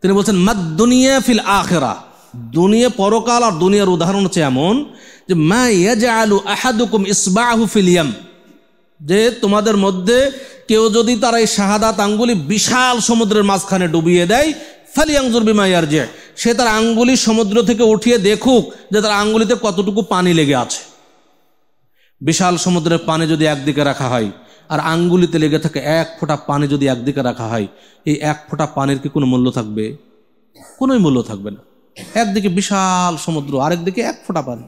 তিনি বলছেন মা দুনিয়া ফিল আখেরা দুনিয়া পরকাল আর দুনিয়ার উদাহরণ হচ্ছে এমন যে মা ইয়াজ আলু আহাদুকুম ইসবাহু ফিলিয়াম যে তোমাদের মধ্যে কেউ যদি তার এই শাহাদাত আঙ্গুলি বিশাল সমুদ্রের মাঝখানে ডুবিয়ে দেয় ফালি আংজুর বিমাইয়ার যে সে তার আঙ্গুলি সমুদ্র থেকে উঠিয়ে দেখুক যে তার আঙ্গুলিতে কতটুকু পানি লেগে আছে বিশাল সমুদ্রের পানি যদি একদিকে রাখা হয় আর আঙ্গুলিতে লেগে থাকে এক ফোঁটা পানি যদি একদিকে রাখা হয় এই এক ফোঁটা পানির কি কোনো মূল্য থাকবে কোনোই মূল্য থাকবে না একদিকে বিশাল সমুদ্র আরেকদিকে এক ফোঁটা পানি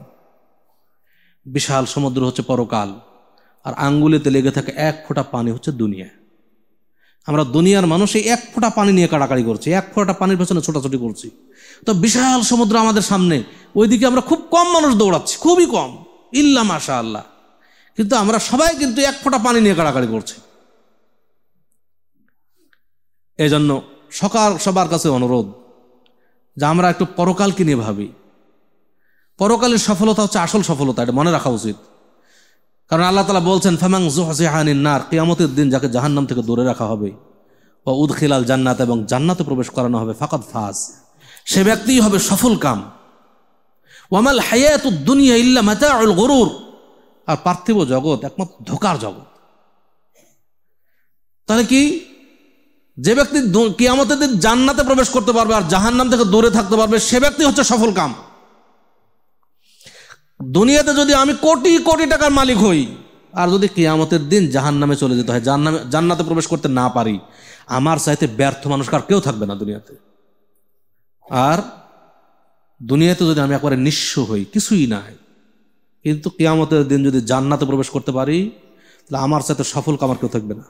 বিশাল সমুদ্র হচ্ছে পরকাল আর আঙ্গুলেতে লেগে থাকে এক ফোঁটা পানি হচ্ছে দুনিয়া আমরা দুনিয়ার মানুষ এই এক ফোঁটা পানি নিয়ে কাড়াকাড়ি করছি এক ফোঁটা পানির পেছনে ছোটাছুটি করছি তো বিশাল সমুদ্র আমাদের সামনে ওইদিকে আমরা খুব কম মানুষ দৌড়াচ্ছি খুবই কম ইল্লা মাশা আল্লাহ কিন্তু আমরা সবাই কিন্তু এক ফোঁটা পানি নিয়ে কাড়াকাড়ি করছি এই জন্য সকাল সবার কাছে অনুরোধ যে আমরা একটু পরকালকে নিয়ে ভাবি পরকালের সফলতা হচ্ছে আসল সফলতা এটা মনে রাখা উচিত কারণ আল্লাহ তালা বলছেন ফামাং জোহানির নার কিয়ামতের দিন যাকে জাহান্নাম থেকে দূরে রাখা হবে ও উদখিলাল জান্নাত এবং জান্নাতে প্রবেশ করানো হবে ফাকাত ফাজ সে ব্যক্তিই হবে সফল কাম ওয়ামাল হায়াত দুনিয়া ইল্লা মাতাউল গরুর আর পার্থিব জগৎ একমাত্র ধোকার জগৎ তাহলে কি যে ব্যক্তি কিয়ামতের দিন জান্নাতে প্রবেশ করতে পারবে আর জাহান্নাম থেকে দূরে থাকতে পারবে সে ব্যক্তি হচ্ছে সফল কাম দুনিয়াতে যদি আমি কোটি কোটি টাকার মালিক হই আর যদি কেয়ামতের দিন জাহান নামে চলে যেতে হয় জাহান্নামে জান্নাতে প্রবেশ করতে না পারি আমার চাইতে ব্যর্থ মানুষ আর কেউ থাকবে না দুনিয়াতে আর দুনিয়াতে যদি আমি একবারে নিঃস্ব হই কিছুই নাই কিন্তু কেয়ামতের দিন যদি জান্নাতে প্রবেশ করতে পারি তাহলে আমার সাথে সফল কামার কেউ থাকবে না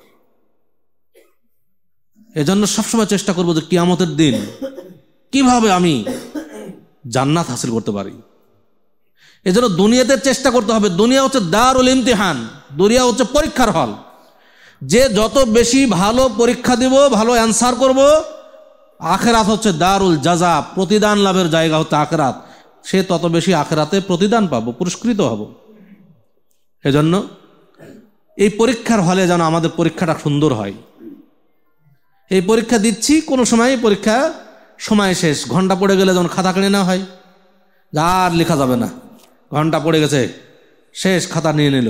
এজন্য সবসময় চেষ্টা করবো যে কিয়ামতের দিন কিভাবে আমি জান্নাত হাসিল করতে পারি এজন্য দুনিয়াতে চেষ্টা করতে হবে দুনিয়া হচ্ছে দারুল ইমতিহান দুনিয়া হচ্ছে পরীক্ষার হল যে যত বেশি ভালো পরীক্ষা দিব ভালো অ্যান্সার করব আখেরাত হচ্ছে দারুল জাজা প্রতিদান লাভের জায়গা হচ্ছে আখেরাত সে তত বেশি আখেরাতে প্রতিদান পাবো পুরস্কৃত হব এজন্য এই পরীক্ষার হলে যেন আমাদের পরীক্ষাটা সুন্দর হয় এই পরীক্ষা দিচ্ছি কোনো সময় পরীক্ষা সময় শেষ ঘন্টা পড়ে গেলে যেন খাতা কিনে না হয় আর লেখা যাবে না ঘন্টা পড়ে গেছে শেষ খাতা নিয়ে নিল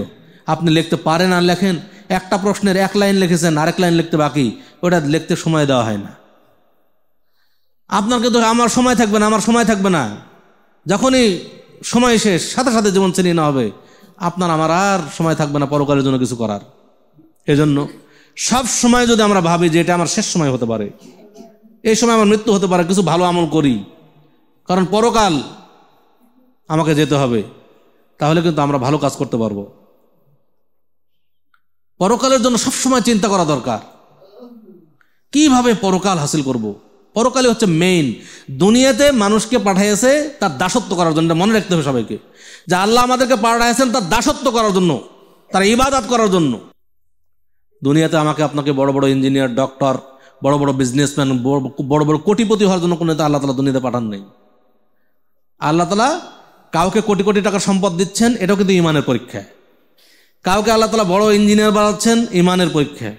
আপনি লিখতে পারেন আর লেখেন একটা প্রশ্নের এক লাইন লিখেছেন আরেক লাইন লিখতে বাকি ওটা লিখতে সময় দেওয়া হয় না আপনার কিন্তু আমার সময় থাকবে না আমার সময় থাকবে না যখনই সময় শেষ সাথে সাথে জীবন চিনিয়ে না হবে আপনার আমার আর সময় থাকবে না পরকালের জন্য কিছু করার এজন্য সব সময় যদি আমরা ভাবি যে এটা আমার শেষ সময় হতে পারে এই সময় আমার মৃত্যু হতে পারে কিছু ভালো আমল করি কারণ পরকাল আমাকে যেতে হবে তাহলে কিন্তু আমরা ভালো কাজ করতে পারবো পরকালের জন্য সবসময় চিন্তা করা দরকার কিভাবে পরকাল হাসিল করব। পরকালে হচ্ছে মেইন দুনিয়াতে মানুষকে পাঠাইয়েছে তার দাসত্ব করার জন্য মনে রাখতে হবে সবাইকে যে আল্লাহ আমাদেরকে পাঠাইছেন তার দাসত্ব করার জন্য তার ইবাদাত করার জন্য দুনিয়াতে আমাকে আপনাকে বড় বড় ইঞ্জিনিয়ার ডক্টর বড় বড় বিজনেসম্যান বড় বড় কোটিপতি হওয়ার জন্য কোনো আল্লাহ তালা দুনিয়াতে পাঠান নেই আল্লাহ তালা কাউকে কোটি কোটি টাকার সম্পদ দিচ্ছেন এটাও কিন্তু ইমানের পরীক্ষা কাউকে আল্লাহ তালা বড় ইঞ্জিনিয়ার বানাচ্ছেন ইমানের পরীক্ষা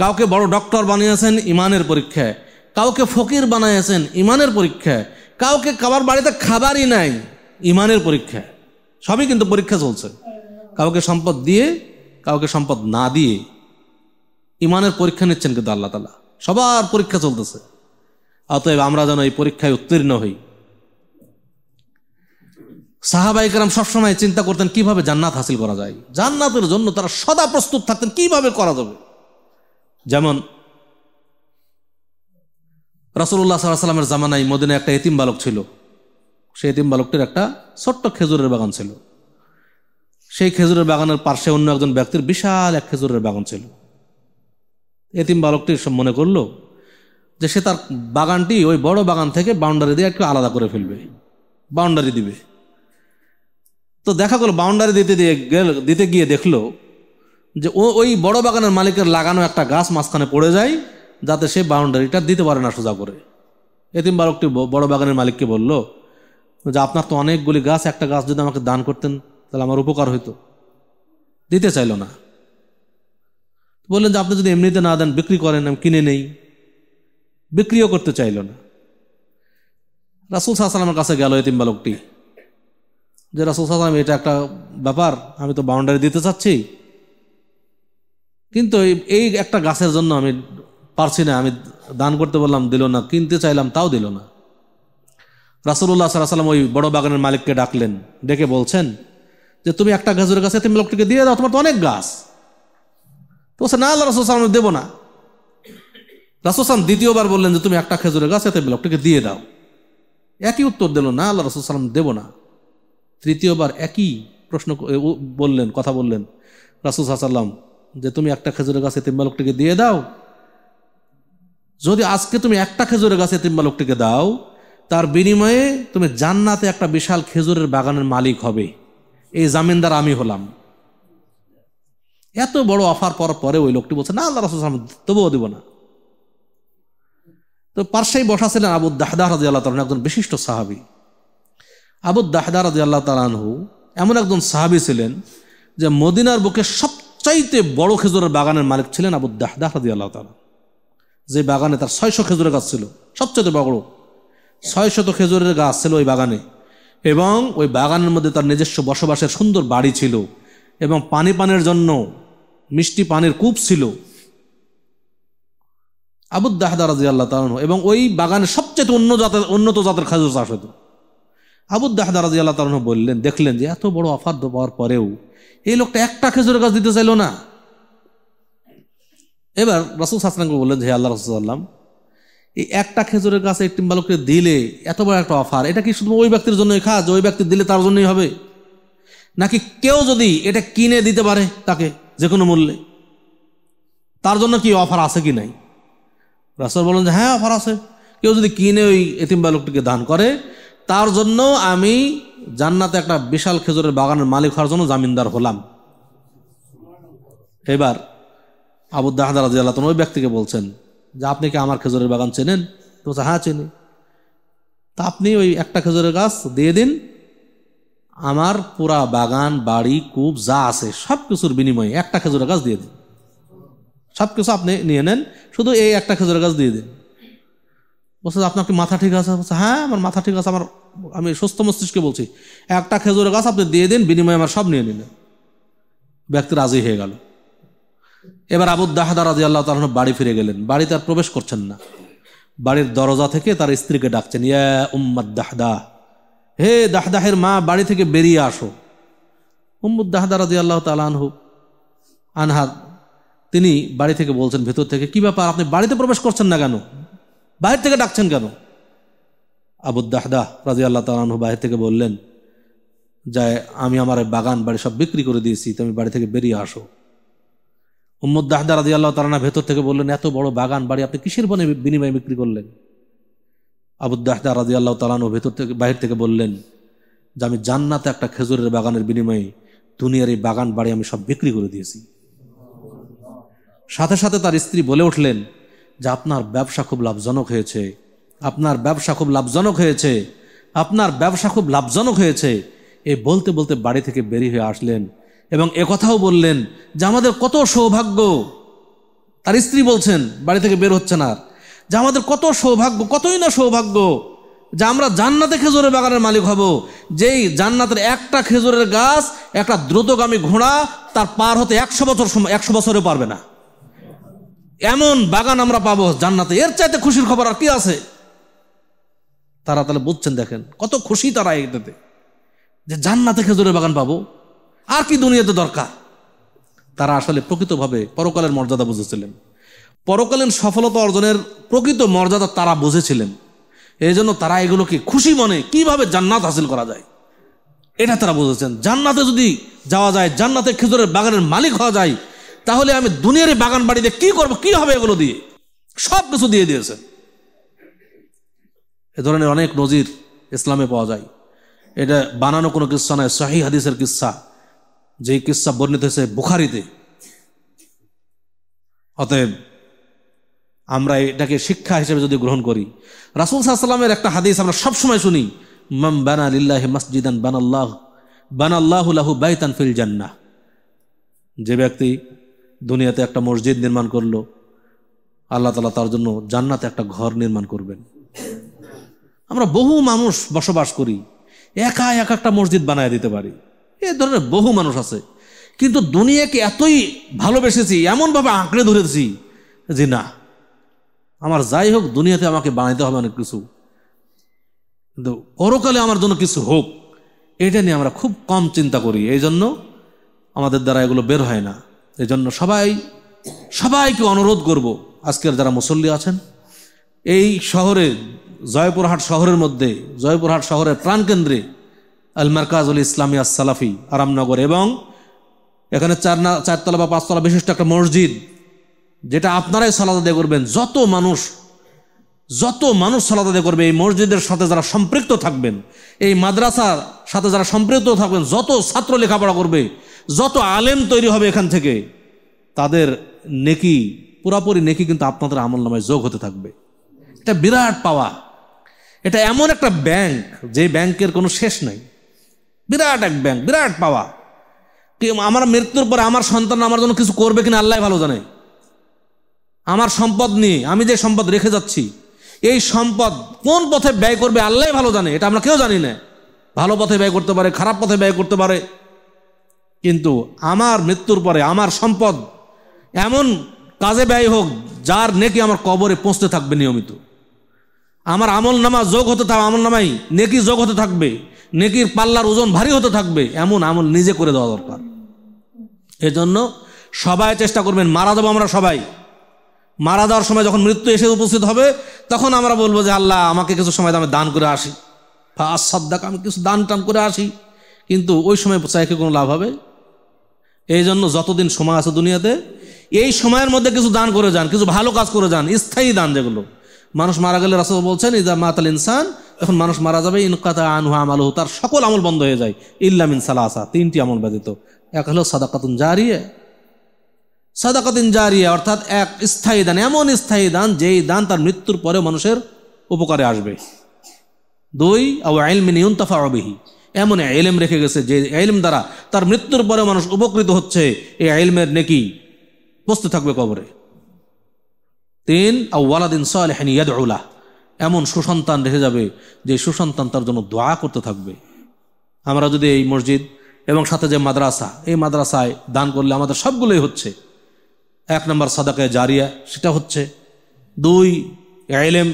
কাউকে বড় ডক্টর বানিয়েছেন ইমানের পরীক্ষা কাউকে ফকির বানিয়েছেন ইমানের পরীক্ষা কাউকে কাবার বাড়িতে খাবারই নাই ইমানের পরীক্ষা সবই কিন্তু পরীক্ষা চলছে কাউকে সম্পদ দিয়ে কাউকে সম্পদ না দিয়ে ইমানের পরীক্ষা নিচ্ছেন কিন্তু আল্লাহ তালা সবার পরীক্ষা চলতেছে অতএব আমরা যেন এই পরীক্ষায় উত্তীর্ণ হই সাহাবাইকার সবসময় চিন্তা করতেন কিভাবে জান্নাত হাসিল করা যায় জান্নাতের জন্য তারা সদা প্রস্তুত থাকতেন কিভাবে করা যাবে যেমন রসুল্লাহ সাল্লামের জামানায় মদিনে একটা এতিম বালক ছিল সেই এতিম বালকটির একটা ছোট্ট খেজুরের বাগান ছিল সেই খেজুরের বাগানের পাশে অন্য একজন ব্যক্তির বিশাল এক খেজুরের বাগান ছিল এতিম বালকটি সব মনে করলো যে সে তার বাগানটি ওই বড় বাগান থেকে বাউন্ডারি দিয়ে একটু আলাদা করে ফেলবে বাউন্ডারি দিবে তো দেখা গেল বাউন্ডারি দিতে দিয়ে দিতে গিয়ে দেখলো যে ও ওই বড় বাগানের মালিকের লাগানো একটা গাছ মাঝখানে পড়ে যায় যাতে সে বাউন্ডারিটা দিতে পারে না সোজা করে এতিম বালকটি বড় বাগানের মালিককে বলল যে আপনার তো অনেকগুলি গাছ একটা গাছ যদি আমাকে দান করতেন তাহলে আমার উপকার হইতো দিতে চাইল না বললেন যে আপনি যদি এমনিতে না দেন বিক্রি করেন আমি কিনে নেই বিক্রিও করতে চাইল না রাসুল সাহসালামের কাছে গেল এতিম বালকটি যে রাসুল সাল্লাম এটা একটা ব্যাপার আমি তো বাউন্ডারি দিতে চাচ্ছি কিন্তু এই একটা গাছের জন্য আমি পারছি না আমি দান করতে বললাম দিল না কিনতে চাইলাম তাও দিল না রাসুল্লাহ সাল্লাম ওই বড় বাগানের মালিককে ডাকলেন ডেকে বলছেন যে তুমি একটা গাছের গাছে তুমি লোকটিকে দিয়ে দাও তোমার তো অনেক গাছ তো সে না আল্লাহ রাসুল সাল্লাম দেবো না সালাম দ্বিতীয়বার বললেন যে তুমি একটা খেজুরের গাছ এতে লোকটিকে দিয়ে দাও একই উত্তর দিল না আল্লাহ রাসুল সালাম দেবো না তৃতীয়বার একই প্রশ্ন বললেন কথা বললেন রাসুল সাল্লাম যে তুমি একটা খেজুরের গাছে তিম্বা লোকটিকে দিয়ে দাও যদি আজকে তুমি একটা খেজুরের গাছে তিম্বা লোকটিকে দাও তার বিনিময়ে তুমি জান্নাতে একটা বিশাল খেজুরের বাগানের মালিক হবে এই জামিনদার আমি হলাম এত বড় অফার পর পরে ওই লোকটি বলছে না আল্লাহ রাসুল সাল্লাম তবুও দিব না তো পার্শ্বেই বসা ছিলেন আবু দাহদাহ রাজি আল্লাহ একজন বিশিষ্ট সাহাবি আবু দাহদার রাজি আল্লাহ তালানহু এমন একজন সাহাবি ছিলেন যে মদিনার বুকে সবচাইতে বড় খেজুরের বাগানের মালিক ছিলেন আবু দাহদাহ রাজি আল্লাহ তালা যে বাগানে তার ছয়শ খেজুরের গাছ ছিল সবচেয়ে বড় ছয় শত খেজুরের গাছ ছিল ওই বাগানে এবং ওই বাগানের মধ্যে তার নিজস্ব বসবাসের সুন্দর বাড়ি ছিল এবং পানি পানের জন্য মিষ্টি পানির কূপ ছিল রাজি আল্লাহ তালন এবং ওই বাগানে সবচেয়ে অন্য জাতের উন্নত জাতের খেজুর চাষ হতো দাহদা রাজি আল্লাহ তালন বললেন দেখলেন যে এত বড় অফার পাওয়ার পরেও এই লোকটা একটা খেজুর গাছ দিতে চাইল না এবার রাসুল সাসনাকে বললেন যে আল্লাহ রসুল্লাম এই একটা খেজুরের গাছ এই টিম্বালককে দিলে এত বড় একটা অফার এটা কি শুধু ওই ব্যক্তির জন্যই খাজ ওই ব্যক্তি দিলে তার জন্যই হবে নাকি কেউ যদি এটা কিনে দিতে পারে তাকে যে কোনো মূল্যে তার জন্য কি অফার আছে কি নাই রাসুল বলেন যে হ্যাঁ অফার আছে কেউ যদি কিনে ওই এতিম বালকটিকে দান করে তার জন্য আমি জান্নাতে একটা বিশাল খেজুরের বাগানের মালিক হওয়ার জন্য জামিনদার হলাম এবার আবু দাহাদা রাজি আল্লাহ ওই ব্যক্তিকে বলছেন যে আপনি কি আমার খেজুরের বাগান চেনেন তো বলছে হ্যাঁ চিনি তা আপনি ওই একটা খেজুরের গাছ দিয়ে দিন আমার পুরা বাগান বাড়ি কূপ যা আছে সব কিছুর বিনিময়ে একটা খেজুরের গাছ দিয়ে দিন সব কিছু আপনি নিয়ে নেন শুধু এই একটা খেজুরের গাছ দিয়ে দিন বলছে আপনার কি মাথা ঠিক আছে হ্যাঁ আমার মাথা ঠিক আছে আমার আমি সুস্থ মস্তিষ্কে বলছি একটা খেজুরের গাছ আপনি দিয়ে দিন বিনিময়ে আমার সব নিয়ে নিলেন ব্যক্তি রাজি হয়ে গেল এবার আবু দাহাদা রাজি আল্লাহ তালন বাড়ি ফিরে গেলেন বাড়িতে আর প্রবেশ করছেন না বাড়ির দরজা থেকে তার স্ত্রীকে ডাকছেন ইয়া উম্মদ দাহদা হে দাহদাহের মা বাড়ি থেকে বেরিয়ে আসো উম্মুদ দাহদা রাজি আল্লাহ তালানহু আনহার তিনি বাড়ি থেকে বলছেন ভেতর থেকে কি ব্যাপার আপনি বাড়িতে প্রবেশ করছেন না কেন বাহির থেকে ডাকছেন কেন আবুদ্দাহদাহ রাজি আল্লাহ তালু বাহির থেকে বললেন যায় আমি আমার বাগান বাড়ি সব বিক্রি করে দিয়েছি তুমি বাড়ি থেকে বেরিয়ে আসো দাহদা রাজি আল্লাহ তালানা ভেতর থেকে বললেন এত বড় বাগান বাড়ি আপনি কিসের বনে বিনিময়ে বিক্রি করলেন দাহদা রাজি আল্লাহ তালানু ভেতর থেকে বাহির থেকে বললেন যে আমি জান্নাতে একটা খেজুরের বাগানের বিনিময়ে দুনিয়ার এই বাগান বাড়ি আমি সব বিক্রি করে দিয়েছি সাথে সাথে তার স্ত্রী বলে উঠলেন যে আপনার ব্যবসা খুব লাভজনক হয়েছে আপনার ব্যবসা খুব লাভজনক হয়েছে আপনার ব্যবসা খুব লাভজনক হয়েছে এ বলতে বলতে বাড়ি থেকে বেরি হয়ে আসলেন এবং কথাও বললেন যে আমাদের কত সৌভাগ্য তার স্ত্রী বলছেন বাড়ি থেকে বের হচ্ছে না যে আমাদের কত সৌভাগ্য কতই না সৌভাগ্য যে আমরা জান্নাতে খেজুরের বাগানের মালিক হব যেই জান্নাতের একটা খেজুরের গাছ একটা দ্রুতগামী ঘোড়া তার পার হতে একশো বছর সময় একশো বছরে পারবে না এমন বাগান আমরা পাবো জান্নাতে এর চাইতে খুশির খবর আর কি আছে তারা তাহলে বুঝছেন দেখেন কত খুশি তারা এটাতে যে জান্নাতে খেজুরের বাগান পাবো আর কি দুনিয়াতে দরকার তারা আসলে প্রকৃতভাবে পরকালের মর্যাদা বুঝেছিলেন পরকালীন সফলতা অর্জনের প্রকৃত মর্যাদা তারা বুঝেছিলেন এই জন্য তারা এগুলোকে খুশি মনে কিভাবে জান্নাত হাসিল করা যায় এটা তারা বুঝেছেন জান্নাতে যদি যাওয়া যায় জান্নাতে খেজুরের বাগানের মালিক হওয়া যায় তাহলে আমি দুনিয়ার বাগান বাড়িতে কি করব কি হবে এগুলো দিয়ে সব কিছু দিয়ে দিয়েছে এ ধরনের অনেক নজির ইসলামে পাওয়া যায় এটা বানানো কোনো কিস্সা নয় শাহী হাদিসের কিস্সা যে কিস্সা বর্ণিত হয়েছে বুখারিতে অতএব আমরা এটাকে শিক্ষা হিসেবে যদি গ্রহণ করি রাসুল সাহসাল্লামের একটা হাদিস আমরা সবসময় শুনি মাম বানা লিল্লাহ মসজিদান বানাল্লাহ বানাল্লাহ লাহু বাইতান ফিল জান্না যে ব্যক্তি দুনিয়াতে একটা মসজিদ নির্মাণ করলো আল্লাহ তালা তার জন্য জান্নাতে একটা ঘর নির্মাণ করবেন আমরা বহু মানুষ বসবাস করি একা এক একটা মসজিদ বানায় দিতে পারি এ ধরনের বহু মানুষ আছে কিন্তু দুনিয়াকে এতই ভালোবেসেছি এমনভাবে আঁকড়ে ধরেছি যে না আমার যাই হোক দুনিয়াতে আমাকে বানাইতে হবে অনেক কিছু কিন্তু পরকালে আমার জন্য কিছু হোক এটা নিয়ে আমরা খুব কম চিন্তা করি এই জন্য আমাদের দ্বারা এগুলো বের হয় না এই জন্য সবাই সবাইকে অনুরোধ করব আজকের যারা মুসল্লি আছেন এই শহরে জয়পুরহাট শহরের মধ্যে জয়পুরহাট শহরের প্রাণকেন্দ্রে আল মার্কাজুল ইসলামী সালাফি আরামনগর এবং এখানে চার না চারতলা বা পাঁচতলা বিশিষ্ট একটা মসজিদ যেটা আপনারাই সালাদা দিয়ে করবেন যত মানুষ যত মানুষ সালাদা দিয়ে করবে এই মসজিদের সাথে যারা সম্পৃক্ত থাকবেন এই মাদ্রাসার সাথে যারা সম্পৃক্ত থাকবেন যত ছাত্র লেখাপড়া করবে যত আলেম তৈরি হবে এখান থেকে তাদের নেকি পুরাপুরি নেকি কিন্তু আপনাদের আমল নামায় যোগ হতে থাকবে এটা বিরাট পাওয়া এটা এমন একটা ব্যাংক যে ব্যাংকের কোনো শেষ নাই বিরাট এক ব্যাংক বিরাট পাওয়া আমার মৃত্যুর পরে আমার সন্তান আমার জন্য কিছু করবে কিনা আল্লাহ ভালো জানে আমার সম্পদ নিয়ে আমি যে সম্পদ রেখে যাচ্ছি এই সম্পদ কোন পথে ব্যয় করবে আল্লাহ ভালো জানে এটা আমরা কেউ জানি না ভালো পথে ব্যয় করতে পারে খারাপ পথে ব্যয় করতে পারে কিন্তু আমার মৃত্যুর পরে আমার সম্পদ এমন কাজে ব্যয় হোক যার নেকি আমার কবরে পৌঁছতে থাকবে নিয়মিত আমার আমল নামা যোগ হতে থাকবে আমল নামাই নেকি যোগ হতে থাকবে নেকির পাল্লার ওজন ভারী হতে থাকবে এমন আমল নিজে করে দেওয়া দরকার এজন্য সবাই চেষ্টা করবেন মারা দেবো আমরা সবাই মারা দেওয়ার সময় যখন মৃত্যু এসে উপস্থিত হবে তখন আমরা বলবো যে আল্লাহ আমাকে কিছু সময় আমি দান করে আসি বা আসাদ্দাক আমি কিছু দান টান করে আসি কিন্তু ওই সময় চাইকে কোনো লাভ হবে এই জন্য যতদিন সময় আছে দুনিয়াতে এই সময়ের মধ্যে কিছু দান করে যান কিছু ভালো কাজ করে যান স্থায়ী দান যেগুলো মানুষ মারা গেলে রাসুল বলছেন ইদা মাতাল ইনসান এখন মানুষ মারা যাবে ইনকাতা আনহু আমাল তার সকল আমল বন্ধ হয়ে যায় ইল্লামিন সালাসা তিনটি আমল ব্যতীত এক হলো সাদাকাতুন জারিয়ে সাদাকাতিন জারিয়া অর্থাৎ এক স্থায়ী দান এমন স্থায়ী দান যেই দান তার মৃত্যুর পরে মানুষের উপকারে আসবে দুই আও আইল মিনিউন তফা অবিহী এমন এলেম রেখে গেছে যে এলেম দ্বারা তার মৃত্যুর পরে মানুষ উপকৃত হচ্ছে এই এলমের নেকি বসতে থাকবে কবরে তিন আউ্লাদিন সালেহানি ইয়াদউলা এমন সুসন্তান রেখে যাবে যে সুসন্তান তার জন্য দোয়া করতে থাকবে আমরা যদি এই মসজিদ এবং সাথে যে মাদ্রাসা এই মাদ্রাসায় দান করলে আমাদের সবগুলোই হচ্ছে এক নম্বর সাদাকে জারিয়া সেটা হচ্ছে দুই এলেম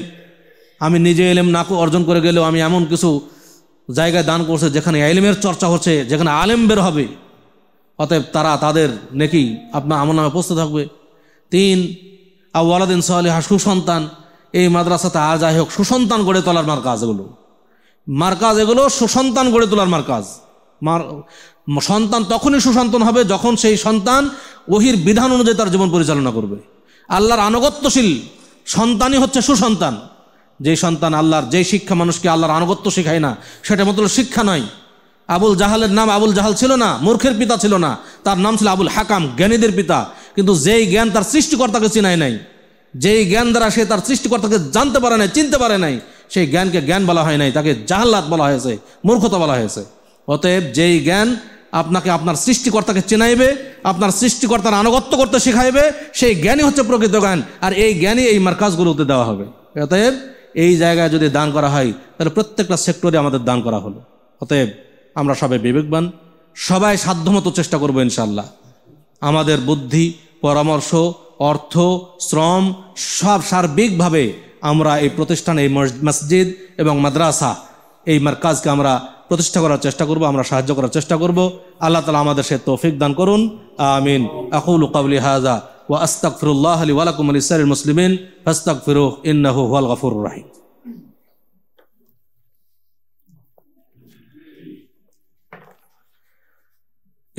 আমি নিজে এলেম না অর্জন করে গেলেও আমি এমন কিছু জায়গায় দান করছে যেখানে আলিমের চর্চা হচ্ছে যেখানে আলেম বের হবে অতএব তারা তাদের নেকি আপনার আমার নামে পৌঁছতে থাকবে তিন আউ্লাদিন সালিহা সুসন্তান এই মাদ্রাসাতে আর যাই হোক সুসন্তান গড়ে তোলার মার কাজ এগুলো মার কাজ এগুলো সুসন্তান গড়ে তোলার মার কাজ মার সন্তান তখনই সুসন্তান হবে যখন সেই সন্তান ওহির বিধান অনুযায়ী তার জীবন পরিচালনা করবে আল্লাহর আনুগত্যশীল সন্তানই হচ্ছে সুসন্তান যে সন্তান আল্লাহর যে শিক্ষা মানুষকে আল্লাহর আনুগত্য শেখায় না সেটা মতলব শিক্ষা নয় আবুল জাহালের নাম আবুল জাহাল ছিল না মূর্খের পিতা ছিল না তার নাম ছিল আবুল হাকাম জ্ঞানীদের পিতা কিন্তু যেই জ্ঞান তার সৃষ্টিকর্তাকে চিনায় নাই যেই জ্ঞান দ্বারা সে তার সৃষ্টিকর্তাকে জানতে পারে নাই চিনতে পারে নাই সেই জ্ঞানকে জ্ঞান বলা হয় নাই তাকে জাহাল্লাত বলা হয়েছে মূর্খতা বলা হয়েছে অতএব যেই জ্ঞান আপনাকে আপনার সৃষ্টিকর্তাকে চেনাইবে আপনার সৃষ্টিকর্তার আনুগত্য করতে শেখাইবে সেই জ্ঞানই হচ্ছে প্রকৃত জ্ঞান আর এই জ্ঞানই এই মার্কাজগুলোতে দেওয়া হবে অতএব এই জায়গায় যদি দান করা হয় তাহলে প্রত্যেকটা সেক্টরে আমাদের দান করা হলো অতএব আমরা সবাই বিবেকবান সবাই সাধ্যমতো চেষ্টা করবো ইনশাল্লাহ আমাদের বুদ্ধি পরামর্শ অর্থ শ্রম সব সার্বিকভাবে আমরা এই প্রতিষ্ঠান এই মসজিদ এবং মাদ্রাসা এই মার্কাজকে আমরা প্রতিষ্ঠা করার চেষ্টা করব আমরা সাহায্য করার চেষ্টা করব আল্লাহ তালা আমাদের সে তৌফিক দান করুন আমিন আকুল কাবলি হাজা واستغفر الله لي ولكم ولسائر المسلمين فاستغفروه انه هو الغفور الرحيم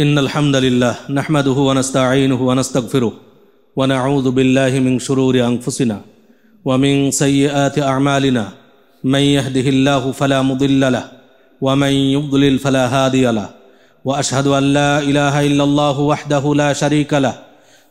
ان الحمد لله نحمده ونستعينه ونستغفره ونعوذ بالله من شرور انفسنا ومن سيئات اعمالنا من يهده الله فلا مضل له ومن يضلل فلا هادي له واشهد ان لا اله الا الله وحده لا شريك له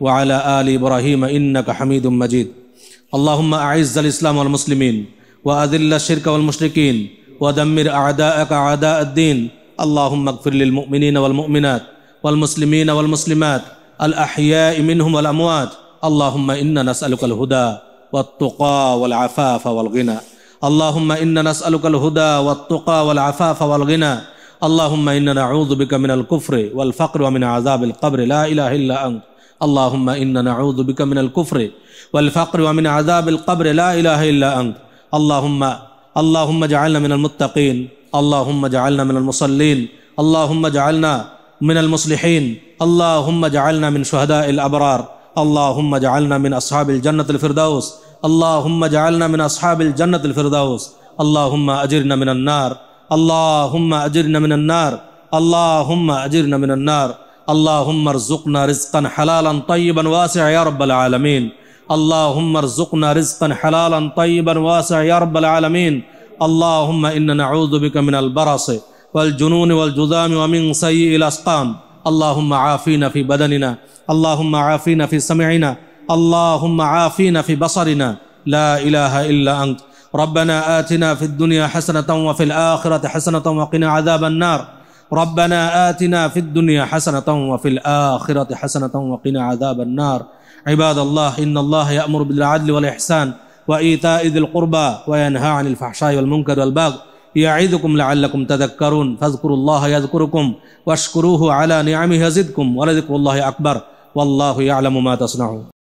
وعلى آل إبراهيم إنك حميد مجيد اللهم أعز الإسلام والمسلمين وأذل الشرك والمشركين ودمر أعداءك أعداء الدين اللهم اغفر للمؤمنين والمؤمنات والمسلمين والمسلمات الأحياء منهم والأموات اللهم إنا نسألك الهدى والتقى والعفاف والغنى اللهم إنا نسألك الهدى والتقى والعفاف والغنى اللهم إنا نعوذ بك من الكفر والفقر ومن عذاب القبر لا إله إلا أنت اللهم اللهم اللهم اللهم اللهم اللهم اللهم اللهم نعوذ بك من من من من من من الكفر والفقر ومن عذاب القبر لا إله إلا أنت المتقين المصلين المصلحين شهداء الأبرار أصحاب الجنة الفردوس اللہ اللہ اللہ اللہ اللہ اللہ اللہ الفرداؤس اللہ الفرداؤس اللہ اللہ عجرار اللہ عجر نمنار اللهم ارزقنا رزقا حلالا طيبا واسعا يا رب العالمين اللهم ارزقنا رزقا حلالا طيبا واسعا يا رب العالمين اللهم إنا نعوذ بك من البرص والجنون والجذام ومن سيء الأسقام اللهم عافينا في بدننا اللهم عافينا في سمعنا اللهم عافينا في بصرنا لا إله إلا أنت ربنا آتنا في الدنيا حسنة وفي الآخرة حسنة وقنا عذاب النار ربنا آتنا في الدنيا حسنة وفي الآخرة حسنة وقنا عذاب النار عباد الله إن الله يأمر بالعدل والإحسان وإيتاء ذي القربى وينهى عن الفحشاء والمنكر والبغي يعظكم لعلكم تذكرون فاذكروا الله يذكركم واشكروه على نعمه يزدكم ولذكر الله أكبر والله يعلم ما تصنعون